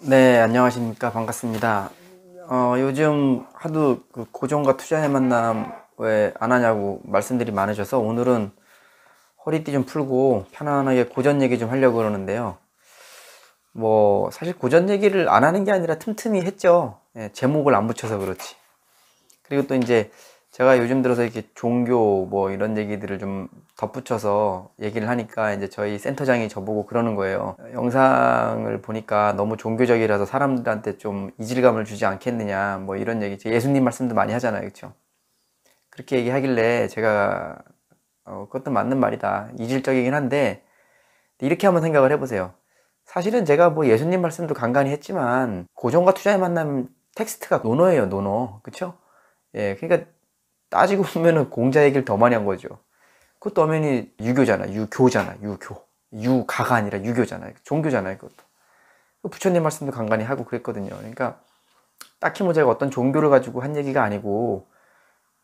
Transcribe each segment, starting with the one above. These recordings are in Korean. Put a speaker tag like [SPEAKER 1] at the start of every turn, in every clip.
[SPEAKER 1] 네, 안녕하십니까. 반갑습니다. 어, 요즘 하도 그 고정과 투자의 만남 왜안 하냐고 말씀들이 많으셔서 오늘은 허리띠 좀 풀고 편안하게 고전 얘기 좀 하려고 그러는데요. 뭐, 사실 고전 얘기를 안 하는 게 아니라 틈틈이 했죠. 예, 제목을 안 붙여서 그렇지. 그리고 또 이제 제가 요즘 들어서 이렇게 종교 뭐 이런 얘기들을 좀 덧붙여서 얘기를 하니까 이제 저희 센터장이 저보고 그러는 거예요. 영상을 보니까 너무 종교적이라서 사람들한테 좀 이질감을 주지 않겠느냐 뭐 이런 얘기. 예수님 말씀도 많이 하잖아요. 그렇죠? 그렇게 얘기하길래 제가 어, 그것도 맞는 말이다. 이질적이긴 한데 이렇게 한번 생각을 해보세요. 사실은 제가 뭐 예수님 말씀도 간간히 했지만 고정과 투자에 만남 텍스트가 논어예요, 논어. 그쵸? 예, 그러니까 따지고 보면은 공자 얘기를 더 많이 한 거죠. 그것도 엄연히 유교잖아. 유교잖아. 유교. 유가가 아니라 유교잖아요. 종교잖아요. 그것도. 그 부처님 말씀도 간간히 하고 그랬거든요. 그러니까 딱히 뭐 제가 어떤 종교를 가지고 한 얘기가 아니고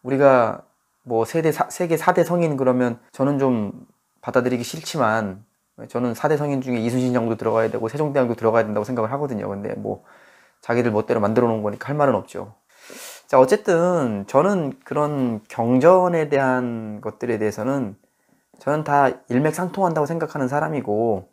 [SPEAKER 1] 우리가 뭐 세대 사, 세계 4대 성인 그러면 저는 좀 받아들이기 싫지만 저는 4대 성인 중에 이순신 정도 들어가야 되고 세종대왕도 들어가야 된다고 생각을 하거든요. 근데 뭐 자기들 멋대로 만들어 놓은 거니까 할 말은 없죠. 자, 어쨌든 저는 그런 경전에 대한 것들에 대해서는 저는 다 일맥상통한다고 생각하는 사람이고,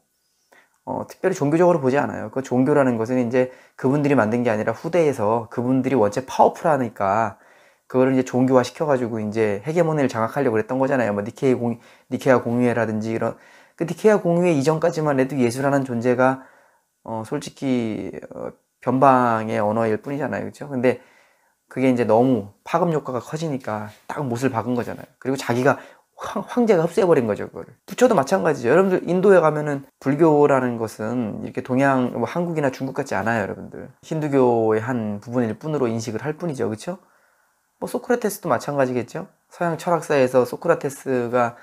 [SPEAKER 1] 어, 특별히 종교적으로 보지 않아요. 그 종교라는 것은 이제 그분들이 만든 게 아니라 후대에서 그분들이 원체 파워풀하니까 그거를 이제 종교화 시켜가지고 이제 헤게모니를 장악하려고 그랬던 거잖아요. 뭐 니케이 공, 니케아 공유회라든지 이런. 그 니케아 공유회 이전까지만 해도 예수라는 존재가, 어, 솔직히, 어, 변방의 언어일 뿐이잖아요. 그죠? 근데 그게 이제 너무 파급 효과가 커지니까 딱 못을 박은 거잖아요. 그리고 자기가 황, 제가 흡수해버린 거죠, 그거를. 부처도 마찬가지죠. 여러분들 인도에 가면은 불교라는 것은 이렇게 동양, 뭐 한국이나 중국 같지 않아요, 여러분들. 힌두교의 한 부분일 뿐으로 인식을 할 뿐이죠, 그쵸? 뭐 소크라테스도 마찬가지겠죠? 서양 철학사에서 소크라테스가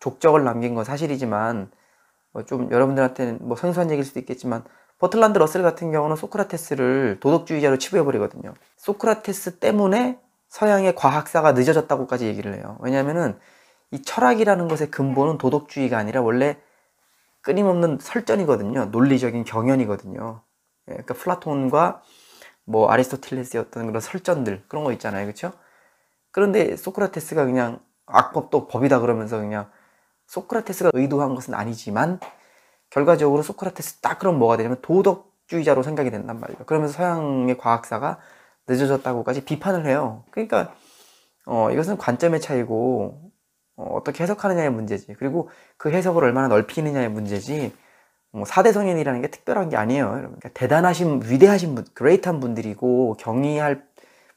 [SPEAKER 1] 족적을 남긴 건 사실이지만, 뭐 좀 여러분들한테는 뭐선소한 얘기일 수도 있겠지만, 버틀란드 러셀 같은 경우는 소크라테스를 도덕주의자로 치부해버리거든요. 소크라테스 때문에 서양의 과학사가 늦어졌다고까지 얘기를 해요. 왜냐하면은 이 철학이라는 것의 근본은 도덕주의가 아니라 원래 끊임없는 설전이거든요. 논리적인 경연이거든요. 예, 그러니까 플라톤과 뭐 아리스토텔레스의 어떤 그런 설전들 그런 거 있잖아요, 그렇죠? 그런데 소크라테스가 그냥 악법도 법이다 그러면서 그냥 소크라테스가 의도한 것은 아니지만 결과적으로 소크라테스 딱 그럼 뭐가 되냐면 도덕주의자로 생각이 된단 말이에요. 그러면서 서양의 과학사가 늦어졌다고까지 비판을 해요. 그러니까 어, 이것은 관점의 차이고 어, 떻게 해석하느냐의 문제지. 그리고 그 해석을 얼마나 넓히느냐의 문제지. 뭐 4대 성인이라는 게 특별한 게 아니에요. 그러니까 대단하신 위대하신 분, 그레이트한 분들이고 경이할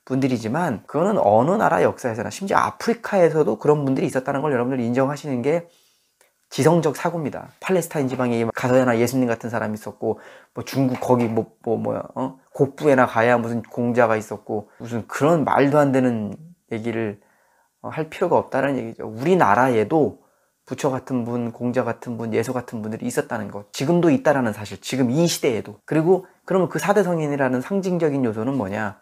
[SPEAKER 1] 분들이지만 그거는 어느 나라 역사에서나 심지어 아프리카에서도 그런 분들이 있었다는 걸 여러분들 인정하시는 게 지성적 사고입니다. 팔레스타인 지방에 가서야나 예수님 같은 사람이 있었고, 뭐 중국 거기 뭐, 뭐, 뭐야, 어? 곡부에나 가야 무슨 공자가 있었고, 무슨 그런 말도 안 되는 얘기를 어, 할 필요가 없다는 얘기죠. 우리나라에도 부처 같은 분, 공자 같은 분, 예수 같은 분들이 있었다는 것. 지금도 있다라는 사실. 지금 이 시대에도. 그리고 그러면 그 4대 성인이라는 상징적인 요소는 뭐냐?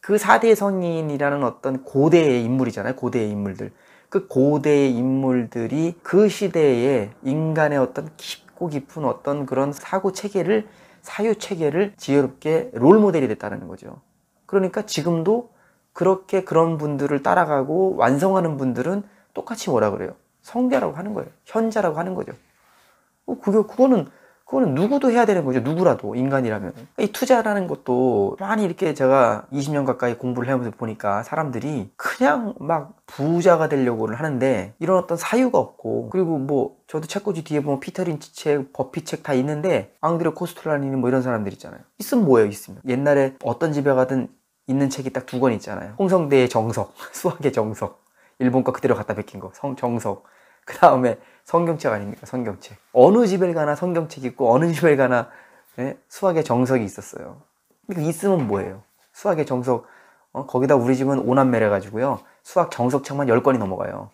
[SPEAKER 1] 그 4대 성인이라는 어떤 고대의 인물이잖아요. 고대의 인물들. 그 고대의 인물들이 그 시대에 인간의 어떤 깊고 깊은 어떤 그런 사고 체계를 사유 체계를 지혜롭게 롤 모델이 됐다는 거죠. 그러니까 지금도 그렇게 그런 분들을 따라가고 완성하는 분들은 똑같이 뭐라 그래요? 성자라고 하는 거예요. 현자라고 하는 거죠. 어, 그게 그거는 그거는 누구도 해야 되는 거죠. 누구라도 인간이라면. 이 투자라는 것도 많이 이렇게 제가 20년 가까이 공부를 해보면서 보니까 사람들이 그냥 막 부자가 되려고 하는데 이런 어떤 사유가 없고 그리고 뭐 저도 책꽂이 뒤에 보면 피터 린치 책, 버피 책 다 있는데 안 그래 코스톨라니는 뭐 이런 사람들 있잖아요. 있으면 뭐예요, 있으면. 옛날에 어떤 집에 가든 있는 책이 딱 두 권 있잖아요. 홍성대의 정석, 수학의 정석, 일본 과 그대로 갖다 베낀 거, 성, 정석. 그 다음에 성경책 아닙니까? 성경책. 어느 집에 가나 성경책 있고 어느 집에 가나 예? 수학의 정석이 있었어요. 그러 그러니까 있으면 뭐예요? 수학의 정석 어? 거기다 우리 집은 오남매래 가지고요. 수학 정석책만 10권이 넘어가요.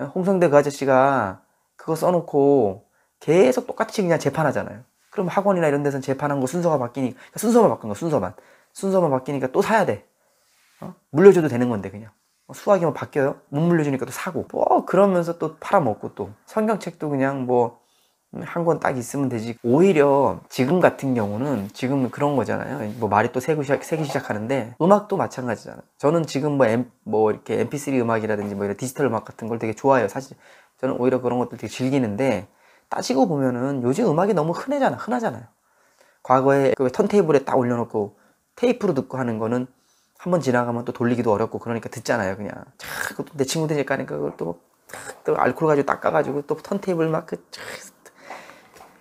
[SPEAKER 1] 예, 홍성대 그 아저씨가 그거 써놓고 계속 똑같이 그냥 재판하잖아요. 그럼 학원이나 이런 데서는 재판한 거 순서가 바뀌니까 그러니까 순서만 바뀐거 순서만 순서만 바뀌니까 또 사야 돼. 어? 물려줘도 되는 건데 그냥. 어, 수학이 면 바뀌어요? 못 물려주니까 또 사고. 뭐 그러면서 또 팔아먹고 또. 성경책도 그냥 뭐 한 권딱 음, 있으면 되지. 오히려 지금 같은 경우는 지금 그런 거잖아요. 뭐 말이 또 새기, 시작, 새기 시작하는데 음악도 마찬가지잖아요. 저는 지금 뭐, M, 뭐 이렇게 mp3 음악이라든지 뭐 이런 디지털 음악 같은 걸 되게 좋아해요. 사실 저는 오히려 그런 것들 되게 즐기는데 따지고 보면은 요즘 음악이 너무 흔해잖아. 흔하잖아요. 과거에 그 턴테이블에 딱 올려놓고 테이프로 듣고 하는 거는 한번 지나가면 또 돌리기도 어렵고 그러니까 듣잖아요 그냥 자꾸 내 친구들이 까니까 하 그걸 또 또 알코올 가지고 닦아가지고 또 턴테이블 막그 자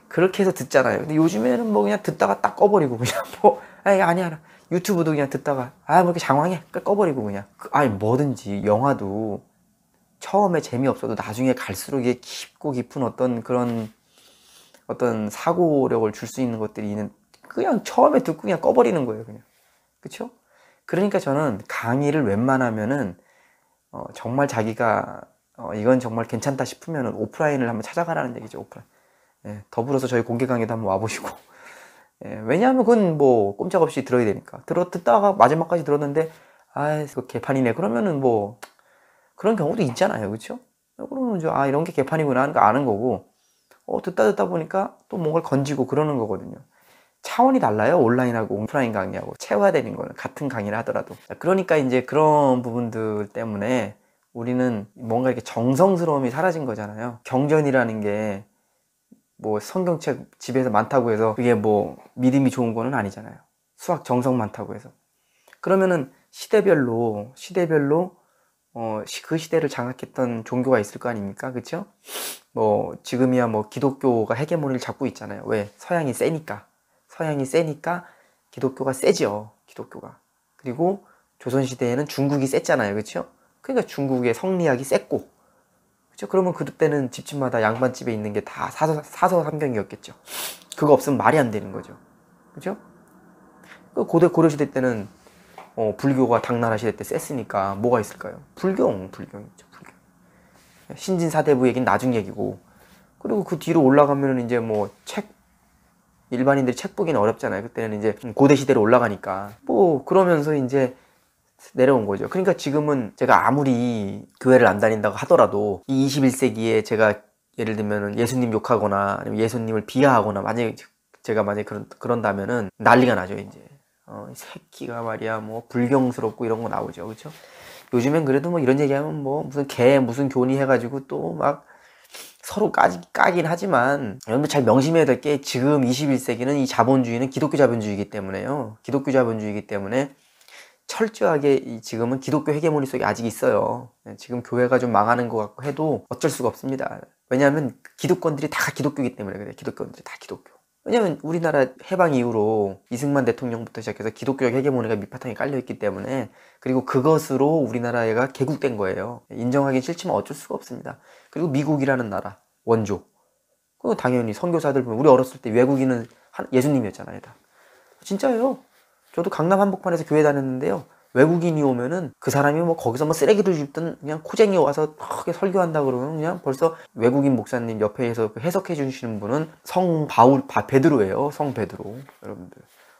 [SPEAKER 1] 그렇게 해서 듣잖아요 근데 요즘에는 뭐 그냥 듣다가 딱 꺼버리고 그냥 뭐 아니 아니야 유튜브도 그냥 듣다가 아뭐 이렇게 장황해 그 꺼버리고 그냥 그, 아니 뭐든지 영화도 처음에 재미없어도 나중에 갈수록 이게 깊고 깊은 어떤 그런 어떤 사고력을 줄 수 있는 것들이 있는 그냥 처음에 듣고 그냥 꺼버리는 거예요 그냥 그쵸 그러니까 저는 강의를 웬만하면은 어, 정말 자기가 어, 이건 정말 괜찮다 싶으면은 오프라인을 한번 찾아가라는 얘기죠 오프라인. 예, 더불어서 저희 공개 강의도 한번 와보시고. 예, 왜냐하면 그건 뭐 꼼짝없이 들어야 되니까. 들어 듣다가 마지막까지 들었는데 아, 그 개판이네. 그러면은 뭐 그런 경우도 있잖아요, 그렇죠? 그러면 이제 아 이런 게 개판이구나 하는 거 아는 거고. 어, 듣다 듣다 보니까 또뭔가 건지고 그러는 거거든요. 차원이 달라요. 온라인하고 오프라인 강의하고 체화되는 거는 같은 강의를 하더라도. 그러니까 이제 그런 부분들 때문에 우리는 뭔가 이렇게 정성스러움이 사라진 거잖아요. 경전이라는 게 뭐 성경책 집에서 많다고 해서 그게 뭐 믿음이 좋은 거는 아니잖아요. 수학 정성 많다고 해서. 그러면은 시대별로 시대별로 어, 그 시대를 장악했던 종교가 있을 거 아닙니까? 그쵸뭐 지금이야 뭐 기독교가 헤게모니를 잡고 있잖아요. 왜? 서양이 세니까. 서양이 세니까 기독교가 세요 기독교가. 그리고 조선시대에는 중국이 셌잖아요. 그렇죠? 그러니까 중국의 성리학이 셌고 그렇죠? 그러면 그때는 집집마다 양반집에 있는 게 다 사서, 사서 삼경이었겠죠. 그거 없으면 말이 안 되는 거죠. 그렇죠? 그 고대 고려시대 때는 어, 불교가 당나라 시대 때 셌으니까 뭐가 있을까요? 불경, 불경이죠. 불경. 신진사대부 얘기는 나중 얘기고 그리고 그 뒤로 올라가면 이제 뭐책 일반인들이 책 보기는 어렵잖아요. 그때는 이제 고대 시대로 올라가니까. 뭐 그러면서 이제 내려온 거죠. 그러니까 지금은 제가 아무리 교회를 안 다닌다고 하더라도 이 21세기에 제가 예를 들면 예수님 욕하거나 아니면 예수님을 비하하거나 만약에 제가 만약에 그런, 그런다면은 난리가 나죠, 이제. 어, 새끼가 말이야, 뭐, 불경스럽고 이런 거 나오죠. 그쵸? 그렇죠? 요즘엔 그래도 뭐 이런 얘기하면 뭐 무슨 개, 무슨 교니 해가지고 또막 서로 까지, 까긴 하지만 여러분들 잘 명심해야 될 게 지금 21세기는 이 자본주의는 기독교 자본주의이기 때문에요. 기독교 자본주의이기 때문에 철저하게 지금은 기독교 헤게모니 속에 아직 있어요. 네, 지금 교회가 좀 망하는 것 같고 해도 어쩔 수가 없습니다. 왜냐하면 기독권들이 다 기독교이기 때문에 그래요. 기독권들이다 기독교. 왜냐면 우리나라 해방 이후로 이승만 대통령부터 시작해서 기독교적 헤게모니가 밑바탕에 깔려있기 때문에 그리고 그것으로 우리나라가 개국된 거예요. 인정하기 싫지만 어쩔 수가 없습니다. 그리고 미국이라는 나라, 원조. 그 당연히 선교사들 보면 우리 어렸을 때 외국인은 예수님이었잖아요. 다. 진짜예요. 저도 강남 한복판에서 교회 다녔는데요. 외국인이 오면은 그 사람이 뭐 거기서 뭐 쓰레기를 줍든 그냥 코쟁이 와서 크게 설교한다 그러면 그냥 벌써 외국인 목사님 옆에서 그 해석해 주시는 분은 성 바울 바 베드로예요. 성 베드로 여러분들.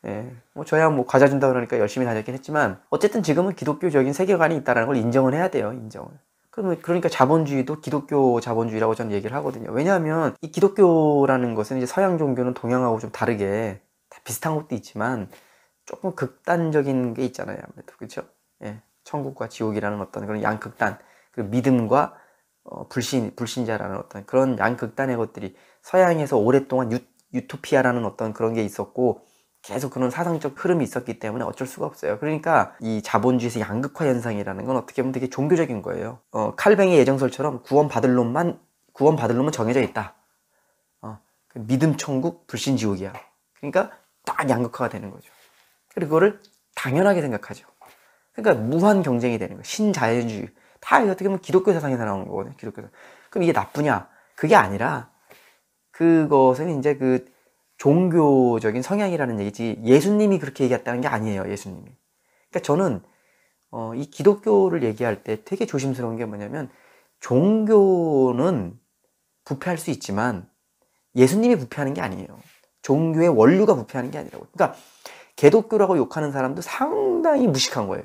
[SPEAKER 1] 예. 뭐 저야 뭐 과자 준다 그러니까 열심히 다녔긴 했지만 어쨌든 지금은 기독교적인 세계관이 있다라는 걸 인정을 해야 돼요. 인정을. 그러면 그러니까 자본주의도 기독교 자본주의라고 저는 얘기를 하거든요. 왜냐하면 이 기독교라는 것은 이제 서양 종교는 동양하고 좀 다르게 다 비슷한 것도 있지만 조금 극단적인 게 있잖아요. 아무래도 그렇죠? 예. 천국과 지옥이라는 어떤 그런 양극단, 그 믿음과 어, 불신 불신자라는 어떤 그런 양극단의 것들이 서양에서 오랫동안 유, 유토피아라는 어떤 그런 게 있었고 계속 그런 사상적 흐름이 있었기 때문에 어쩔 수가 없어요. 그러니까 이 자본주의에서 양극화 현상이라는 건 어떻게 보면 되게 종교적인 거예요. 어, 칼뱅의 예정설처럼 구원받을 놈만 구원받을 놈은 정해져 있다. 어, 그 믿음 천국, 불신 지옥이야. 그러니까 딱 양극화가 되는 거죠. 그리고 그거 당연하게 생각하죠. 그러니까 무한 경쟁이 되는 거예요. 신자유주의. 다 어떻게 보면 기독교 사상에서 나오는 거거든요. 기독교 사상. 그럼 이게 나쁘냐? 그게 아니라 그것은 이제 그 종교적인 성향이라는 얘기지 예수님이 그렇게 얘기했다는 게 아니에요. 예수님이. 그러니까 저는 어, 이 기독교를 얘기할 때 되게 조심스러운 게 뭐냐면 종교는 부패할 수 있지만 예수님이 부패하는 게 아니에요. 종교의 원류가 부패하는 게 아니라고. 그러니까 개독교라고 욕하는 사람도 상당히 무식한 거예요.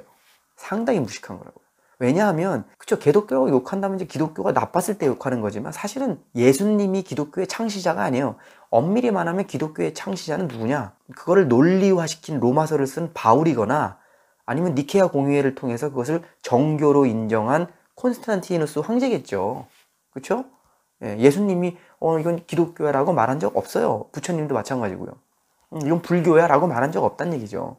[SPEAKER 1] 상당히 무식한 거라고요. 왜냐하면 그쵸 개독교라고 욕한다면 이제 기독교가 나빴을 때 욕하는 거지만 사실은 예수님이 기독교의 창시자가 아니에요. 엄밀히 말하면 기독교의 창시자는 누구냐? 그거를 논리화시킨 로마서를 쓴 바울이거나 아니면 니케아 공의회를 통해서 그것을 정교로 인정한 콘스탄티누스 황제겠죠. 그쵸 예, 예수님이 어 이건 기독교라고 말한 적 없어요. 부처님도 마찬가지고요. 음, 이건 불교야 라고 말한 적 없단 얘기죠.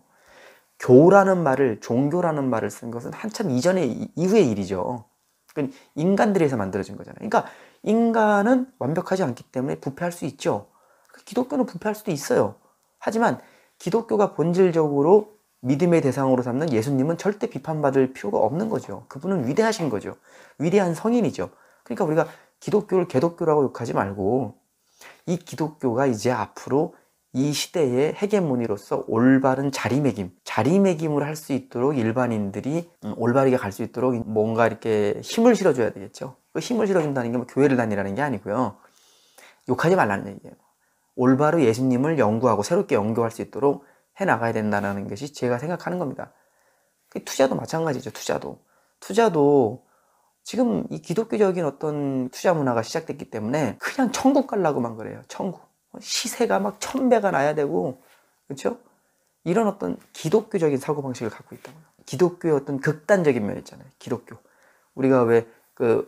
[SPEAKER 1] 교라는 말을, 종교라는 말을 쓴 것은 한참 이전에 이후의 일이죠. 인간들에서 만들어진 거잖아요. 그러니까 인간은 완벽하지 않기 때문에 부패할 수 있죠. 그 기독교는 부패할 수도 있어요. 하지만 기독교가 본질적으로 믿음의 대상으로 삼는 예수님은 절대 비판받을 필요가 없는 거죠. 그분은 위대하신 거죠. 위대한 성인이죠. 그러니까 우리가 기독교를 개독교라고 욕하지 말고 이 기독교가 이제 앞으로 이 시대의 해계문의로서 올바른 자리매김, 자리매김을 할 수 있도록 일반인들이 음, 올바르게 갈 수 있도록 뭔가 이렇게 힘을 실어줘야 되겠죠. 그 힘을 실어준다는 게뭐 교회를 다니라는 게 아니고요. 욕하지 말라는 얘기예요. 올바로 예수님을 연구하고 새롭게 연구할 수 있도록 해나가야 된다는 것이 제가 생각하는 겁니다. 그 투자도 마찬가지죠. 투자도. 투자도 지금 이 기독교적인 어떤 투자 문화가 시작됐기 때문에 그냥 천국 갈라고만 그래요. 천국. 뭐 시세가 막 천배가 나야 되고 그렇죠? 이런 어떤 기독교적인 사고방식을 갖고 있다고요. 기독교의 어떤 극단적인 면 있잖아요. 기독교. 우리가 왜 그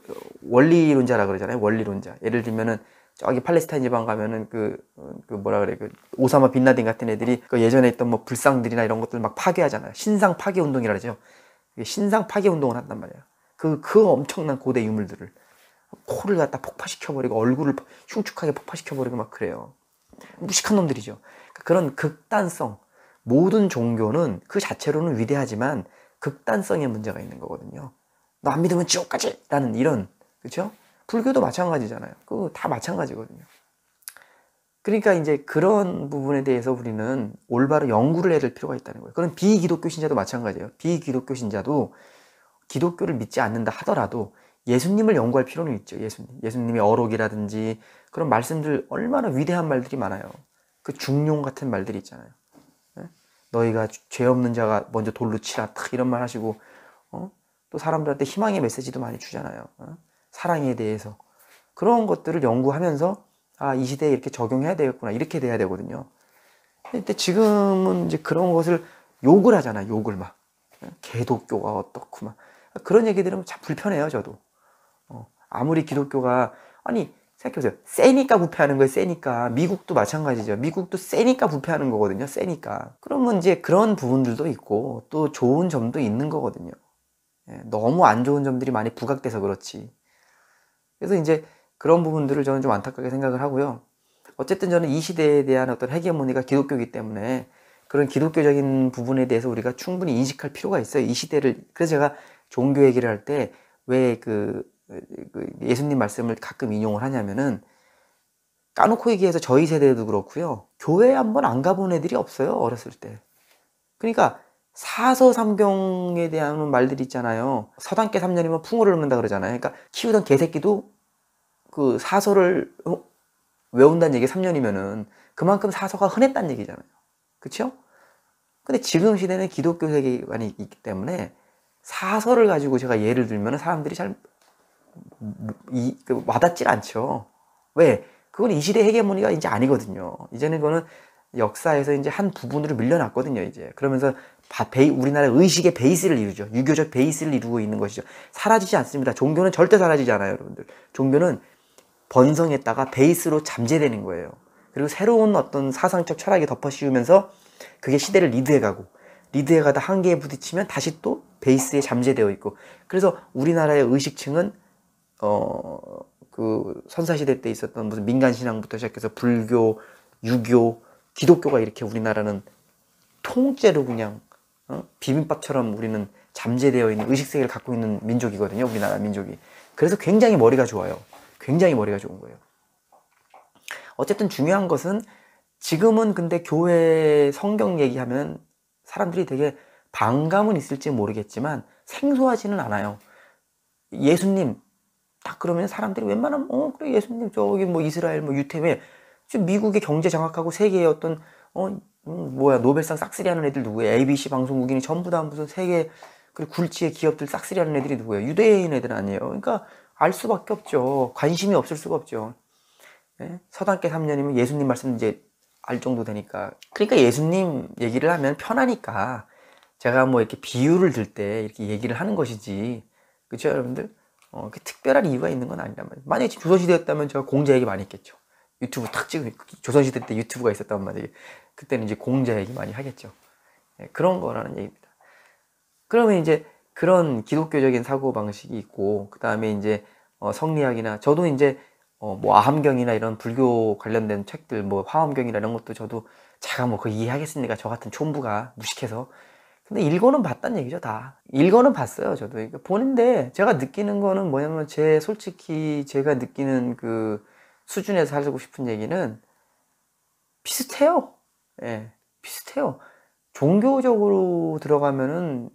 [SPEAKER 1] 원리론자라 그러잖아요. 원리론자. 예를 들면은 저기 팔레스타인 지방 가면은 그, 그 뭐라 그래 그 오사마 빈라딘 같은 애들이 그 예전에 있던 뭐 불상들이나 이런 것들 막 파괴하잖아요. 신상 파괴 운동이라 그러죠. 신상 파괴 운동을 한단 말이에요. 그, 그 엄청난 고대 유물들을. 코를 갖다 폭파시켜버리고 얼굴을 흉측하게 폭파시켜버리고 막 그래요. 무식한 놈들이죠. 그러니까 그런 극단성. 모든 종교는 그 자체로는 위대하지만 극단성에 문제가 있는 거거든요. 너 안 믿으면 지옥까지! 라는 이런, 그죠? 불교도 마찬가지잖아요. 그거다 마찬가지거든요. 그러니까 이제 그런 부분에 대해서 우리는 올바로 연구를 해야 될 필요가 있다는 거예요. 그런 비기독교 신자도 마찬가지예요. 비기독교 신자도 기독교를 믿지 않는다 하더라도 예수님을 연구할 필요는 있죠. 예수님. 예수님의 어록이라든지 그런 말씀들 얼마나 위대한 말들이 많아요. 그 중용 같은 말들이 있잖아요. 예? 너희가 죄 없는 자가 먼저 돌로 치라 탁 이런 말 하시고 어? 또 사람들한테 희망의 메시지도 많이 주잖아요. 어? 사랑에 대해서 그런 것들을 연구하면서 아이 시대에 이렇게 적용해야 되겠구나 이렇게 돼야 되거든요. 근데 지금은 이제 그런 것을 욕을 하잖아 요 욕을 막개도교가 예? 어떻고 막 그런 얘기 들으면 참 불편해요 저도 아무리 기독교가 아니 생각해보세요. 세니까 부패하는 거예요. 세니까. 미국도 마찬가지죠. 미국도 세니까 부패하는 거거든요. 세니까. 그러면 이제 그런 부분들도 있고 또 좋은 점도 있는 거거든요. 예, 너무 안 좋은 점들이 많이 부각돼서 그렇지. 그래서 이제 그런 부분들을 저는 좀 안타깝게 생각을 하고요. 어쨌든 저는 이 시대에 대한 어떤 해계모니가 기독교이기 때문에 그런 기독교적인 부분에 대해서 우리가 충분히 인식할 필요가 있어요. 이 시대를. 그래서 제가 종교 얘기를 할 때 왜그 그 예수님 말씀을 가끔 인용을 하냐면은 까놓고 얘기해서 저희 세대도 그렇고요. 교회 한번 안 가본 애들이 없어요. 어렸을 때. 그러니까 사서삼경에 대한 말들이 있잖아요. 서당계 3년이면 풍어를 넘는다 그러잖아요. 그러니까 키우던 개새끼도 그 사서를 어, 외운다는 얘기 3년이면은 그만큼 사서가 흔했다는 얘기잖아요. 그쵸 근데 지금 시대는 기독교 세계관이 있기 때문에 사서를 가지고 제가 예를 들면 사람들이 잘 이, 그, 와닿질 않죠. 왜? 그건 이 시대 헤게모니가 이제 아니거든요. 이제는 그거는 역사에서 이제 한 부분으로 밀려났거든요, 이제. 그러면서 베 우리나라 의식의 베이스를 이루죠. 유교적 베이스를 이루고 있는 것이죠. 사라지지 않습니다. 종교는 절대 사라지지 않아요, 여러분들. 종교는 번성했다가 베이스로 잠재되는 거예요. 그리고 새로운 어떤 사상적 철학이 덮어씌우면서 그게 시대를 리드해가고 리드해가다 한계에 부딪히면 다시 또 베이스에 잠재되어 있고 그래서 우리나라의 의식층은 어, 그 선사시대 때 있었던 무슨 민간신앙부터 시작해서 불교, 유교, 기독교가 이렇게 우리나라는 통째로 그냥 어? 비빔밥처럼 우리는 잠재되어 있는 의식세계를 갖고 있는 민족이거든요. 우리나라 민족이. 그래서 굉장히 머리가 좋아요. 굉장히 머리가 좋은 거예요. 어쨌든 중요한 것은 지금은 근데 교회 성경 얘기하면 사람들이 되게 반감은 있을지 모르겠지만 생소하지는 않아요. 예수님, 딱 그러면 사람들이 웬만하면 어 그래 예수님 저기 뭐 이스라엘 뭐 유태회 지금 미국의 경제 장악하고 세계의 어떤 어 음, 뭐야 노벨상 싹쓸이 하는 애들 누구야 ABC 방송국이니 전부 다 무슨 세계 그리고 굴지의 기업들 싹쓸이 하는 애들이 누구예요 유대인 애들 아니에요 그러니까 알 수밖에 없죠 관심이 없을 수가 없죠 네? 서당계 3년이면 예수님 말씀 이제 알 정도 되니까 그러니까 예수님 얘기를 하면 편하니까 제가 뭐 이렇게 비유를 들 때 이렇게 얘기를 하는 것이지 그렇죠 여러분들 어, 그 특별한 이유가 있는 건 아니란 말이에요. 만약에 조선시대였다면 제가 공자 얘기 많이 했겠죠. 유튜브 탁찍은 조선시대 때 유튜브가 있었단 말이에요. 그때는 이제 공자 얘기 많이 하겠죠. 네, 그런 거라는 얘기입니다. 그러면 이제 그런 기독교적인 사고 방식이 있고 그 다음에 이제 어, 성리학이나 저도 이제 어, 뭐 아함경이나 이런 불교 관련된 책들 뭐 화엄경이나 이런 것도 저도 제가 뭐그 이해하겠습니까? 저 같은 촌부가 무식해서 근데 읽어는 봤단 얘기죠, 다. 읽어는 봤어요, 저도. 그러니까 보는데 제가 느끼는 거는 뭐냐면 제 솔직히 제가 느끼는 그 수준에서 살고 싶은 얘기는 비슷해요. 예, 비슷해요. 종교적으로 들어가면은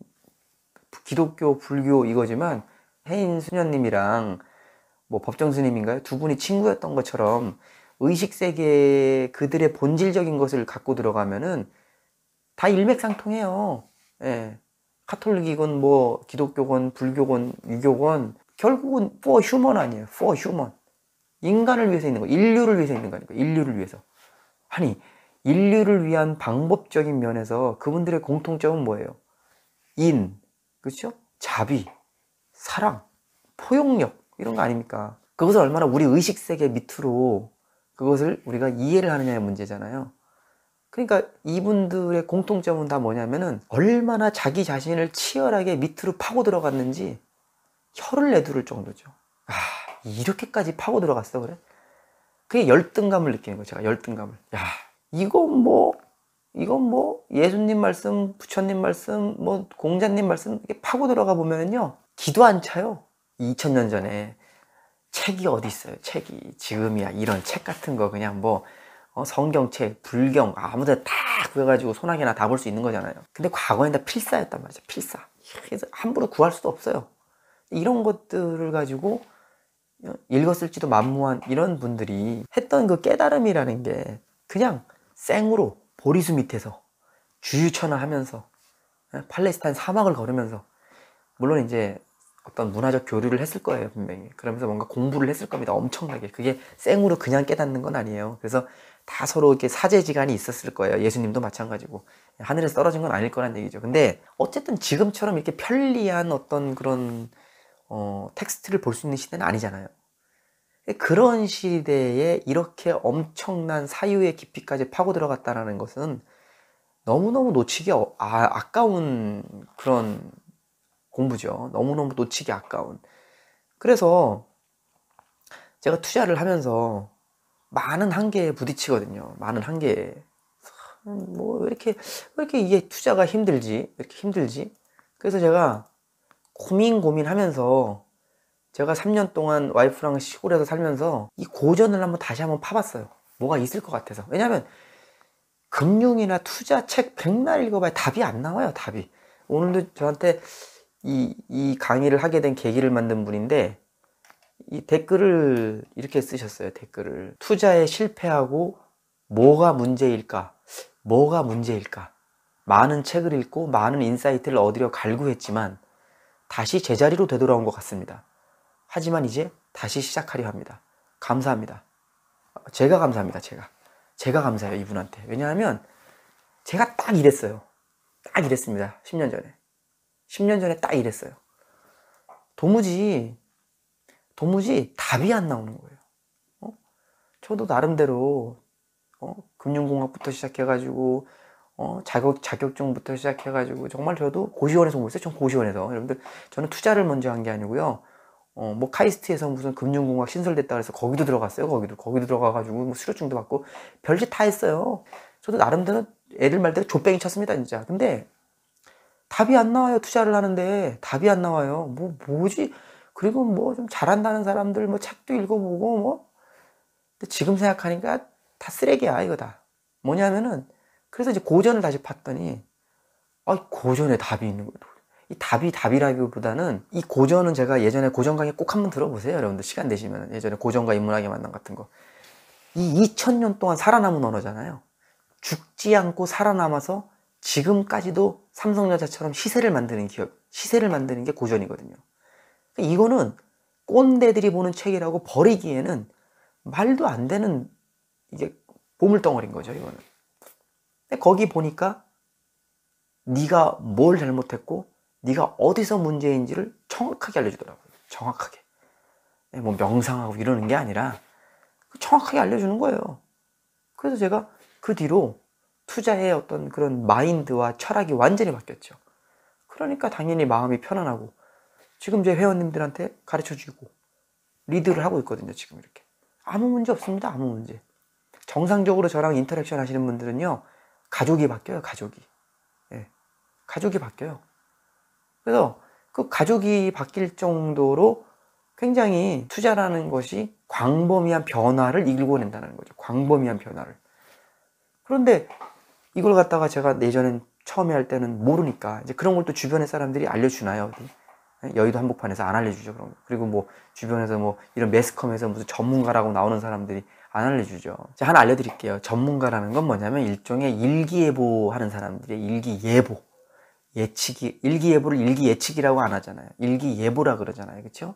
[SPEAKER 1] 기독교, 불교 이거지만 해인 수녀님이랑 뭐 법정 스님인가요? 두 분이 친구였던 것처럼 의식 세계 그들의 본질적인 것을 갖고 들어가면은 다 일맥상통해요. 예. 카톨릭이건 뭐 기독교건 불교건 유교건 결국은 for human 아니에요. for human. 인간을 위해서 있는 거, 인류를 위해서 있는 거니까 인류를 위해서. 아니, 인류를 위한 방법적인 면에서 그분들의 공통점은 뭐예요? 인, 그렇죠? 자비, 사랑, 포용력 이런 거 아닙니까? 그것을 얼마나 우리 의식 세계 밑으로 그것을 우리가 이해를 하느냐의 문제잖아요. 그러니까 이분들의 공통점은 다 뭐냐면은 얼마나 자기 자신을 치열하게 밑으로 파고 들어갔는지 혀를 내두를 정도죠. 아, 이렇게까지 파고 들어갔어, 그래? 그게 열등감을 느끼는 거예요, 제가 열등감을. 야, 이건 뭐, 이건 뭐, 예수님 말씀, 부처님 말씀, 뭐, 공자님 말씀, 이렇게 파고 들어가 보면은요, 기도 안 차요. 2000년 전에 책이 어디 있어요, 책이. 지금이야. 이런 책 같은 거 그냥 뭐, 어, 성경책, 불경 아무데나 다그해가지고 소나기나 다 볼 수 있는 거잖아요. 근데 과거엔 다 필사였단 말이죠. 필사. 그래서 함부로 구할 수도 없어요. 이런 것들을 가지고 어, 읽었을지도 만무한 이런 분들이 했던 그 깨달음이라는 게 그냥 생으로 보리수 밑에서 주유천하하면서 예, 팔레스타인 사막을 걸으면서 물론 이제 어떤 문화적 교류를 했을 거예요 분명히 그러면서 뭔가 공부를 했을 겁니다 엄청나게 그게 생으로 그냥 깨닫는 건 아니에요 그래서 다 서로 이렇게 사제지간이 있었을 거예요. 예수님도 마찬가지고 하늘에서 떨어진 건 아닐 거란 얘기죠. 근데 어쨌든 지금처럼 이렇게 편리한 어떤 그런 어, 텍스트를 볼 수 있는 시대는 아니잖아요. 그런 시대에 이렇게 엄청난 사유의 깊이까지 파고 들어갔다라는 것은 너무너무 놓치기 어, 아, 아까운 그런 공부죠. 너무너무 놓치기 아까운. 그래서 제가 투자를 하면서 많은 한계에 부딪히거든요. 많은 한계에. 뭐, 이렇게, 왜 이렇게 이게 투자가 힘들지? 이렇게 힘들지? 그래서 제가 고민 고민하면서 제가 3년 동안 와이프랑 시골에서 살면서 이 고전을 한번 다시 한번 파봤어요. 뭐가 있을 것 같아서. 왜냐면 금융이나 투자 책 백날 읽어봐야 답이 안 나와요, 답이. 오늘도 저한테 이, 이 강의를 하게 된 계기를 만든 분인데 이 댓글을 이렇게 쓰셨어요. 댓글을. 투자에 실패하고 뭐가 문제일까? 뭐가 문제일까? 많은 책을 읽고 많은 인사이트를 얻으려 갈구했지만 다시 제자리로 되돌아온 것 같습니다. 하지만 이제 다시 시작하려 합니다. 감사합니다. 제가 감사합니다. 제가. 제가 감사해요. 이분한테. 왜냐하면 제가 딱 이랬어요. 딱 이랬습니다. 10년 전에. 10년 전에 딱 이랬어요. 도무지 도무지 답이 안 나오는 거예요. 어? 저도 나름대로 어? 금융공학부터 시작해가지고 어? 자격 자격증부터 시작해가지고 정말 저도 고시원에서 공부했어요. 전 고시원에서 여러분들 저는 투자를 먼저 한 게 아니고요. 어, 뭐 카이스트에서 무슨 금융공학 신설됐다 그래서 거기도 들어갔어요. 거기도 거기도 들어가가지고 뭐 수료증도 받고 별짓 다 했어요. 저도 나름대로 애들 말대로 조뱅이 쳤습니다 진짜. 근데 답이 안 나와요. 투자를 하는데 답이 안 나와요. 뭐 뭐지? 그리고 뭐 좀 잘한다는 사람들 뭐 책도 읽어보고 뭐 지금 생각하니까 다 쓰레기야 이거 다 뭐냐면은 그래서 이제 고전을 다시 봤더니 아 고전에 답이 있는 거예요 이 답이 답이라기보다는 이 고전은 제가 예전에 고전 강의 꼭 한번 들어보세요 여러분들 시간 되시면 예전에 고전과 인문학의 만남 같은 거 이 2000년 동안 살아남은 언어잖아요 죽지 않고 살아남아서 지금까지도 삼성전자처럼 시세를 만드는 기업 시세를 만드는 게 고전이거든요 이거는 꼰대들이 보는 책이라고 버리기에는 말도 안 되는 이제 보물덩어리인 거죠, 이거는. 근데 거기 보니까 네가 뭘 잘못했고 네가 어디서 문제인지를 정확하게 알려주더라고요. 정확하게. 예, 뭐 명상하고 이러는 게 아니라 정확하게 알려주는 거예요. 그래서 제가 그 뒤로 투자의 어떤 그런 마인드와 철학이 완전히 바뀌었죠. 그러니까 당연히 마음이 편안하고 지금 제 회원님들한테 가르쳐 주고 리드를 하고 있거든요. 지금 이렇게. 아무 문제 없습니다. 아무 문제. 정상적으로 저랑 인터랙션 하시는 분들은요. 가족이 바뀌어요. 가족이. 예. 가족이 바뀌어요. 그래서 그 가족이 바뀔 정도로 굉장히 투자라는 것이 광범위한 변화를 일궈낸다는 거죠. 광범위한 변화를. 그런데 이걸 갖다가 제가 예전엔 처음에 할 때는 모르니까 이제 그런 걸 또 주변의 사람들이 알려주나요? 어디? 여의도 한복판에서 안 알려주죠. 그럼. 그리고 뭐 주변에서 뭐 이런 매스컴에서 무슨 전문가라고 나오는 사람들이 안 알려주죠. 제가 하나 알려드릴게요. 전문가라는 건 뭐냐면 일종의 일기예보 하는 사람들의 일기예보. 예측이, 일기예보를 일기예측이라고 안 하잖아요. 일기예보라 그러잖아요. 그쵸?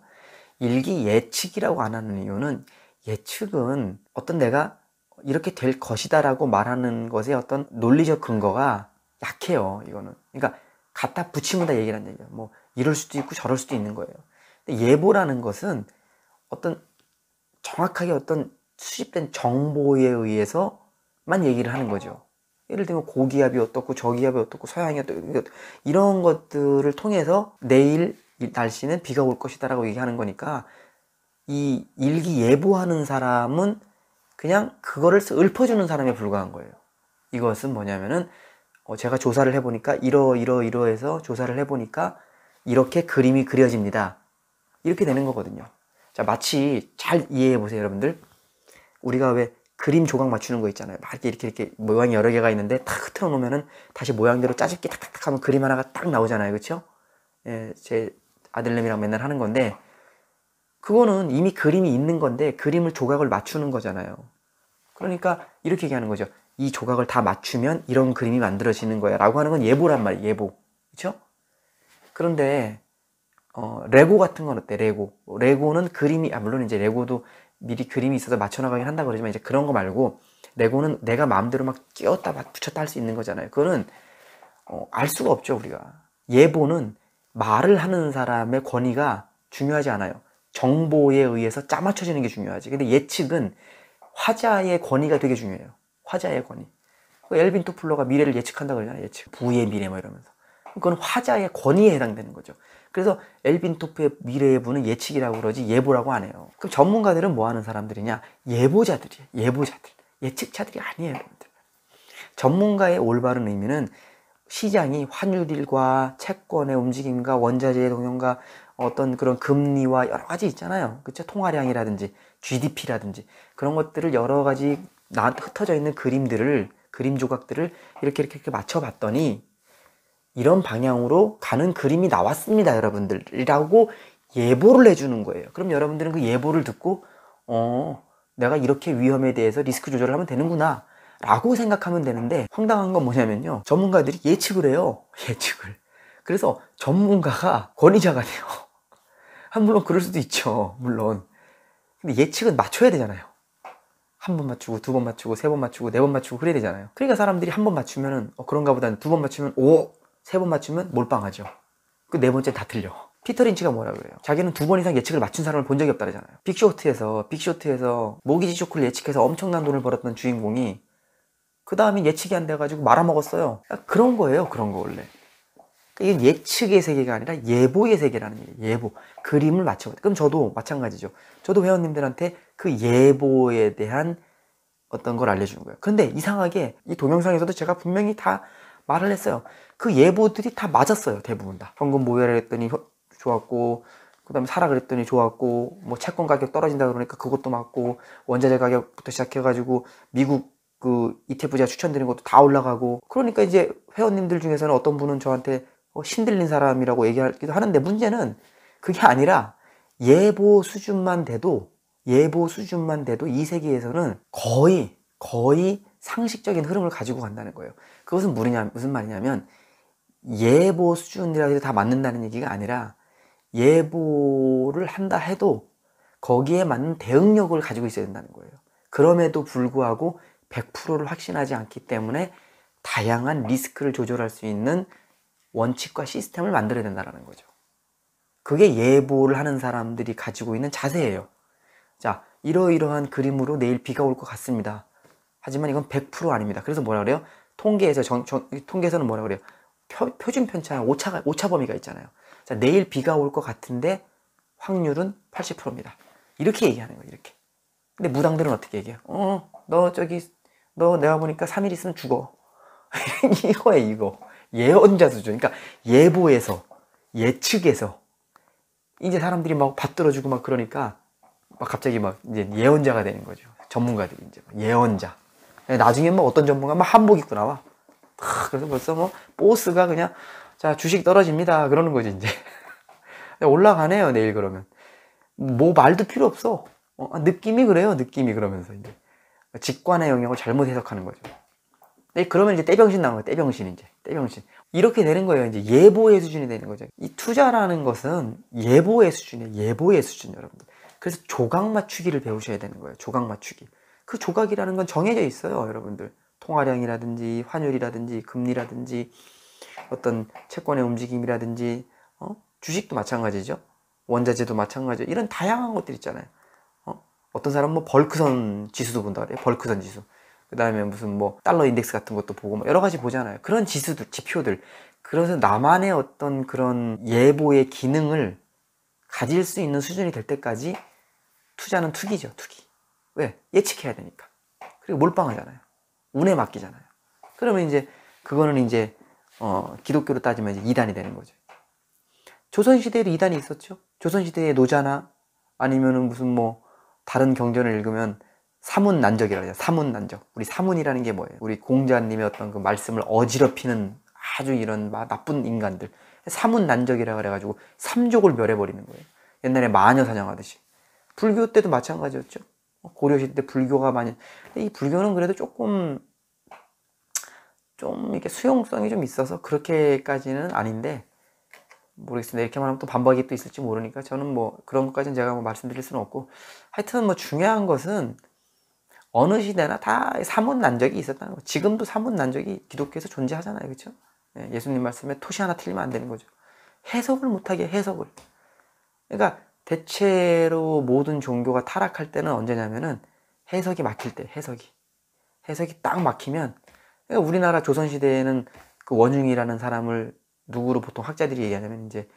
[SPEAKER 1] 일기예측이라고 안 하는 이유는 예측은 어떤 내가 이렇게 될 것이다라고 말하는 것에 어떤 논리적 근거가 약해요. 이거는. 그러니까 갖다 붙이면 다 얘기란 얘기예요. 뭐 이럴 수도 있고 저럴 수도 있는 거예요. 예보라는 것은 어떤 정확하게 어떤 수집된 정보에 의해서만 얘기를 하는 거죠. 예를 들면 고기압이 어떻고 저기압이 어떻고 서양이 어떻고 이런 것들을 통해서 내일 날씨는 비가 올 것이다라고 얘기하는 거니까 이 일기 예보하는 사람은 그냥 그거를 읊어주는 사람에 불과한 거예요. 이것은 뭐냐면은 어, 제가 조사를 해보니까 이러 이러 이러해서 조사를 해보니까 이렇게 그림이 그려집니다. 이렇게 되는 거거든요. 자, 마치 잘 이해해 보세요, 여러분들. 우리가 왜 그림 조각 맞추는 거 있잖아요. 막 이렇게 이렇게 모양이 여러 개가 있는데 탁트어 놓으면은 다시 모양대로 짜집기 탁탁탁 하면 그림 하나가 딱 나오잖아요. 그쵸 예, 제아들내미랑 맨날 하는 건데 그거는 이미 그림이 있는 건데 그림을 조각을 맞추는 거잖아요. 그러니까 이렇게 얘기하는 거죠. 이 조각을 다 맞추면 이런 그림이 만들어지는 거야. 라고 하는 건 예보란 말이에요. 예보. 그쵸 그런데 어, 레고 같은 건 어때? 레고. 레고는 그림이 아 물론 이제 레고도 미리 그림이 있어서 맞춰 나가긴 한다 그러지만 이제 그런 거 말고 레고는 내가 마음대로 막 끼웠다 붙였다 할 수 있는 거잖아요. 그거는 어, 알 수가 없죠, 우리가. 예보는 말을 하는 사람의 권위가 중요하지 않아요. 정보에 의해서 짜맞춰지는 게 중요하지. 근데 예측은 화자의 권위가 되게 중요해요. 화자의 권위. 그 엘빈 토플러가 미래를 예측한다 그러잖아요. 예측. 부의 미래 뭐 이러면서. 그건 화자의 권위에 해당되는 거죠. 그래서 엘빈 토프의 미래의 분은 예측이라고 그러지 예보라고 안 해요. 그럼 전문가들은 뭐 하는 사람들이냐? 예보자들이에요. 예보자들. 예측자들이 아니에요, 여러분들. 전문가의 올바른 의미는 시장이 환율과 채권의 움직임과 원자재의 동향과 어떤 그런 금리와 여러 가지 있잖아요. 그쵸 통화량이라든지 GDP라든지 그런 것들을 여러 가지 흩어져 있는 그림들을 그림 조각들을 이렇게 이렇게, 이렇게 맞춰봤더니 이런 방향으로 가는 그림이 나왔습니다, 여러분들이라고 예보를 해주는 거예요. 그럼 여러분들은 그 예보를 듣고 어 내가 이렇게 위험에 대해서 리스크 조절을 하면 되는구나. 라고 생각하면 되는데 황당한 건 뭐냐면요 전문가들이 예측을 해요 예측을 그래서 전문가가 권위자가 돼요 아, 물론 그럴 수도 있죠 물론 근데 예측은 맞춰야 되잖아요 한 번 맞추고 두 번 맞추고 세 번 맞추고 네 번 맞추고 그래야 되잖아요 그러니까 사람들이 한 번 맞추면은 어, 그런가 보다 는두 번 맞추면 오 세번 맞추면 몰빵하죠. 그 네 번째 다 틀려. 피터 린치가 뭐라고 그래요? 자기는 두 번 이상 예측을 맞춘 사람을 본 적이 없다 그러잖아요. 빅쇼트에서 빅쇼트에서 모기지 쇼크를 예측해서 엄청난 돈을 벌었던 주인공이 그 다음에 예측이 안 돼가지고 말아먹었어요. 아, 그런 거예요. 그런 거 원래. 그러니까 이건 예측의 세계가 아니라 예보의 세계라는 얘기예요. 예보. 그림을 맞춰보자. 그럼 저도 마찬가지죠. 저도 회원님들한테 그 예보에 대한 어떤 걸 알려주는 거예요. 근데 이상하게 이 동영상에서도 제가 분명히 다 말을 했어요. 그 예보들이 다 맞았어요. 대부분 다. 현금 모여라 했더니 좋았고, 그 다음에 사라 그랬더니 좋았고, 뭐 채권 가격 떨어진다 그러니까 그것도 맞고, 원자재 가격부터 시작해가지고, 미국 그 ETF 제가 추천드린 것도 다 올라가고, 그러니까 이제 회원님들 중에서는 어떤 분은 저한테 어, 신들린 사람이라고 얘기하기도 하는데 문제는 그게 아니라 예보 수준만 돼도 예보 수준만 돼도 이 세계에서는 거의 거의 상식적인 흐름을 가지고 간다는 거예요. 그것은 무슨 말이냐면 예보 수준이라 해서 다 맞는다는 얘기가 아니라 예보를 한다 해도 거기에 맞는 대응력을 가지고 있어야 된다는 거예요. 그럼에도 불구하고 100%를 확신하지 않기 때문에 다양한 리스크를 조절할 수 있는 원칙과 시스템을 만들어야 된다는 거죠. 그게 예보를 하는 사람들이 가지고 있는 자세예요. 자, 이러이러한 그림으로 내일 비가 올 것 같습니다. 하지만 이건 100% 아닙니다. 그래서 뭐라 그래요? 통계에서 정, 정, 통계에서는 뭐라 그래요? 표, 표준 편차 오차 오차 범위가 있잖아요. 자, 내일 비가 올 것 같은데 확률은 80%입니다. 이렇게 얘기하는 거예요. 이렇게. 근데 무당들은 어떻게 얘기해요? 어, 너 저기 너 내가 보니까 3일 있으면 죽어. 이거야 이거. 예언자 수준. 그러니까 예보에서 예측에서 이제 사람들이 막 받들어 주고 막 그러니까 막 갑자기 막 이제 예언자가 되는 거죠. 전문가들이 이제 예언자. 나중에 뭐 어떤 전문가 막 한복 입고 나와. 그래서 벌써 뭐 보스가 그냥 자 주식 떨어집니다 그러는 거지 이제 올라가네요 내일 그러면 뭐 말도 필요 없어 어, 아, 느낌이 그래요 느낌이 그러면서 이제 직관의 영역을 잘못 해석하는 거죠 네, 그러면 이제 떼병신 나온 거예요 떼병신 이제 떼병신 이렇게 되는 거예요 이제 예보의 수준이 되는 거죠 이 투자라는 것은 예보의 수준이에요 예보의 수준 여러분들 그래서 조각 맞추기를 배우셔야 되는 거예요 조각 맞추기 그 조각이라는 건 정해져 있어요 여러분들 통화량이라든지 환율이라든지 금리라든지 어떤 채권의 움직임이라든지 어? 주식도 마찬가지죠. 원자재도 마찬가지죠. 이런 다양한 것들 있잖아요. 어? 떤 사람은 뭐 벌크선 지수도 본다 그래요. 벌크선 지수. 그 다음에 무슨 뭐 달러 인덱스 같은 것도 보고 뭐 여러 가지 보잖아요. 그런 지수들, 지표들. 그래서 나만의 어떤 그런 예보의 기능을 가질 수 있는 수준이 될 때까지 투자는 투기죠, 투기. 왜? 예측해야 되니까. 그리고 몰빵하잖아요. 운에 맡기잖아요. 그러면 이제 그거는 이제 어, 기독교로 따지면 이제 이단이 되는 거죠. 조선시대에도 이단이 있었죠. 조선시대의 노자나 아니면은 무슨 뭐 다른 경전을 읽으면 사문 난적이라고 해요. 사문 난적. 우리 사문이라는 게 뭐예요? 우리 공자님의 어떤 그 말씀을 어지럽히는 아주 이런 나쁜 인간들. 사문 난적이라 그래가지고 삼족을 멸해버리는 거예요. 옛날에 마녀 사냥하듯이. 불교 때도 마찬가지였죠. 고려시대 때 불교가 많이 이 불교는 그래도 조금 좀 이렇게 수용성이 좀 있어서 그렇게까지는 아닌데 모르겠습니다. 이렇게 말하면 또 반박이 또 있을지 모르니까 저는 뭐 그런 것까지는 제가 뭐 말씀드릴 수는 없고 하여튼 뭐 중요한 것은 어느 시대나 다 사문 난적이 있었다는 거. 지금도 사문 난적이 기독교에서 존재하잖아요. 그쵸 예, 예수님 말씀에 토시 하나 틀리면 안 되는 거죠. 해석을 못하게 해석을. 그러니까 대체로 모든 종교가 타락할 때는 언제냐면은 해석이 막힐 때, 해석이. 해석이 딱 막히면, 그러니까 우리나라 조선시대에는 그 원흉이라는 사람을 누구로 보통 학자들이 얘기하냐면 이제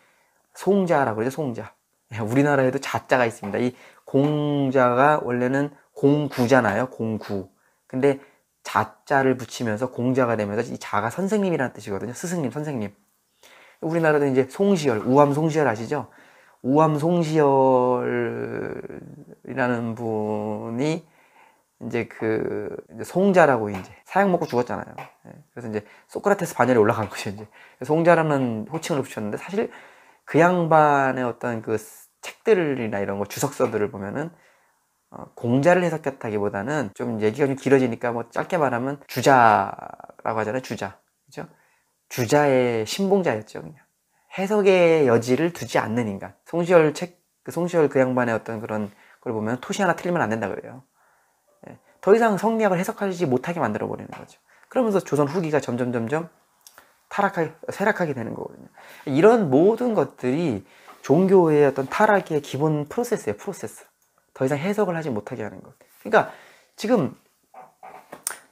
[SPEAKER 1] 송자라고 그러죠, 송자. 예, 우리나라에도 자자가 있습니다. 이 공자가 원래는 공구잖아요, 공구. 근데 자자를 붙이면서 공자가 되면서 이 자가 선생님이라는 뜻이거든요. 스승님, 선생님. 우리나라도 이제 송시열, 우암 송시열 아시죠? 우암 송시열이라는 분이 이제 그 이제 송자라고 이제 사약 먹고 죽었잖아요. 예. 그래서 이제 소크라테스 반열에 올라간 것이 이제 송자라는 호칭을 붙였는데 사실 그 양반의 어떤 그 책들이나 이런 거 주석서들을 보면은 어, 공자를 해석했다기보다는 좀 얘기가 좀 길어지니까 뭐 짧게 말하면 주자라고 하잖아요. 주자. 그죠? 주자의 신봉자였죠. 그냥. 해석의 여지를 두지 않는 인간. 송시열 책, 그 송시열 그 양반의 어떤 그런 걸 보면 토시 하나 틀리면 안 된다 그래요. 예. 더 이상 성리학을 해석하지 못하게 만들어버리는 거죠. 그러면서 조선 후기가 점점 점점 타락하, 쇠락하게 되는 거거든요. 이런 모든 것들이 종교의 어떤 타락의 기본 프로세스예요, 프로세스. 더 이상 해석을 하지 못하게 하는 것. 그러니까 지금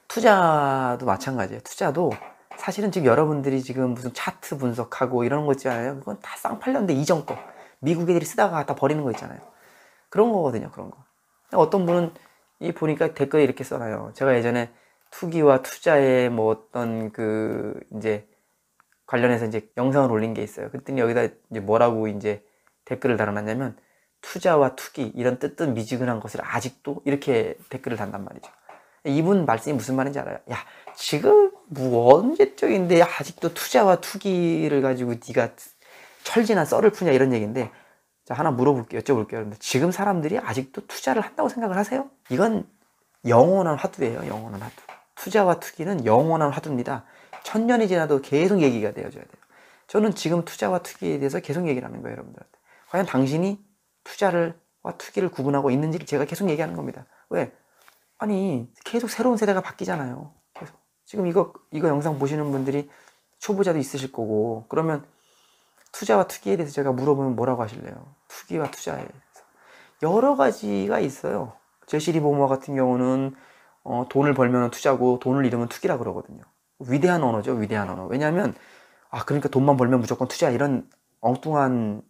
[SPEAKER 1] 투자도 마찬가지예요. 투자도 사실은 지금 여러분들이 지금 무슨 차트 분석하고 이런 거 있잖아요. 그건 다 쌍팔년대 이전 거. 미국 애들이 쓰다가 다 버리는 거 있잖아요. 그런 거거든요. 그런 거. 어떤 분은 이 보니까 댓글에 이렇게 써놔요. 제가 예전에 투기와 투자에뭐 어떤 그 이제 관련해서 이제 영상을 올린 게 있어요. 그랬더니 여기다 이제 뭐라고 이제 댓글을 달아놨냐면 투자와 투기 이런 뜨뜻 미지근한 것을 아직도 이렇게 댓글을 단단 말이죠. 이분 말씀이 무슨 말인지 알아요. 야, 지금 뭐 언제적인데 아직도 투자와 투기를 가지고 네가 철지나 썰을 푸냐 이런 얘기인데 자 하나 물어볼게요 여쭤볼게요 여러분들 지금 사람들이 아직도 투자를 한다고 생각을 하세요? 이건 영원한 화두예요 영원한 화두 투자와 투기는 영원한 화두입니다 천년이 지나도 계속 얘기가 되어줘야 돼요 저는 지금 투자와 투기에 대해서 계속 얘기를 하는 거예요 여러분들한테 과연 당신이 투자를 와 투기를 구분하고 있는지를 제가 계속 얘기하는 겁니다 왜? 아니 계속 새로운 세대가 바뀌잖아요 지금 이거, 이거 영상 보시는 분들이 초보자도 있으실 거고, 그러면 투자와 투기에 대해서 제가 물어보면 뭐라고 하실래요? 투기와 투자에 대해서. 여러 가지가 있어요. 제시리 보모와 같은 경우는 어, 돈을 벌면 투자고 돈을 잃으면 투기라 그러거든요. 위대한 언어죠, 위대한 언어. 왜냐하면 아 그러니까 돈만 벌면 무조건 투자 이런 엉뚱한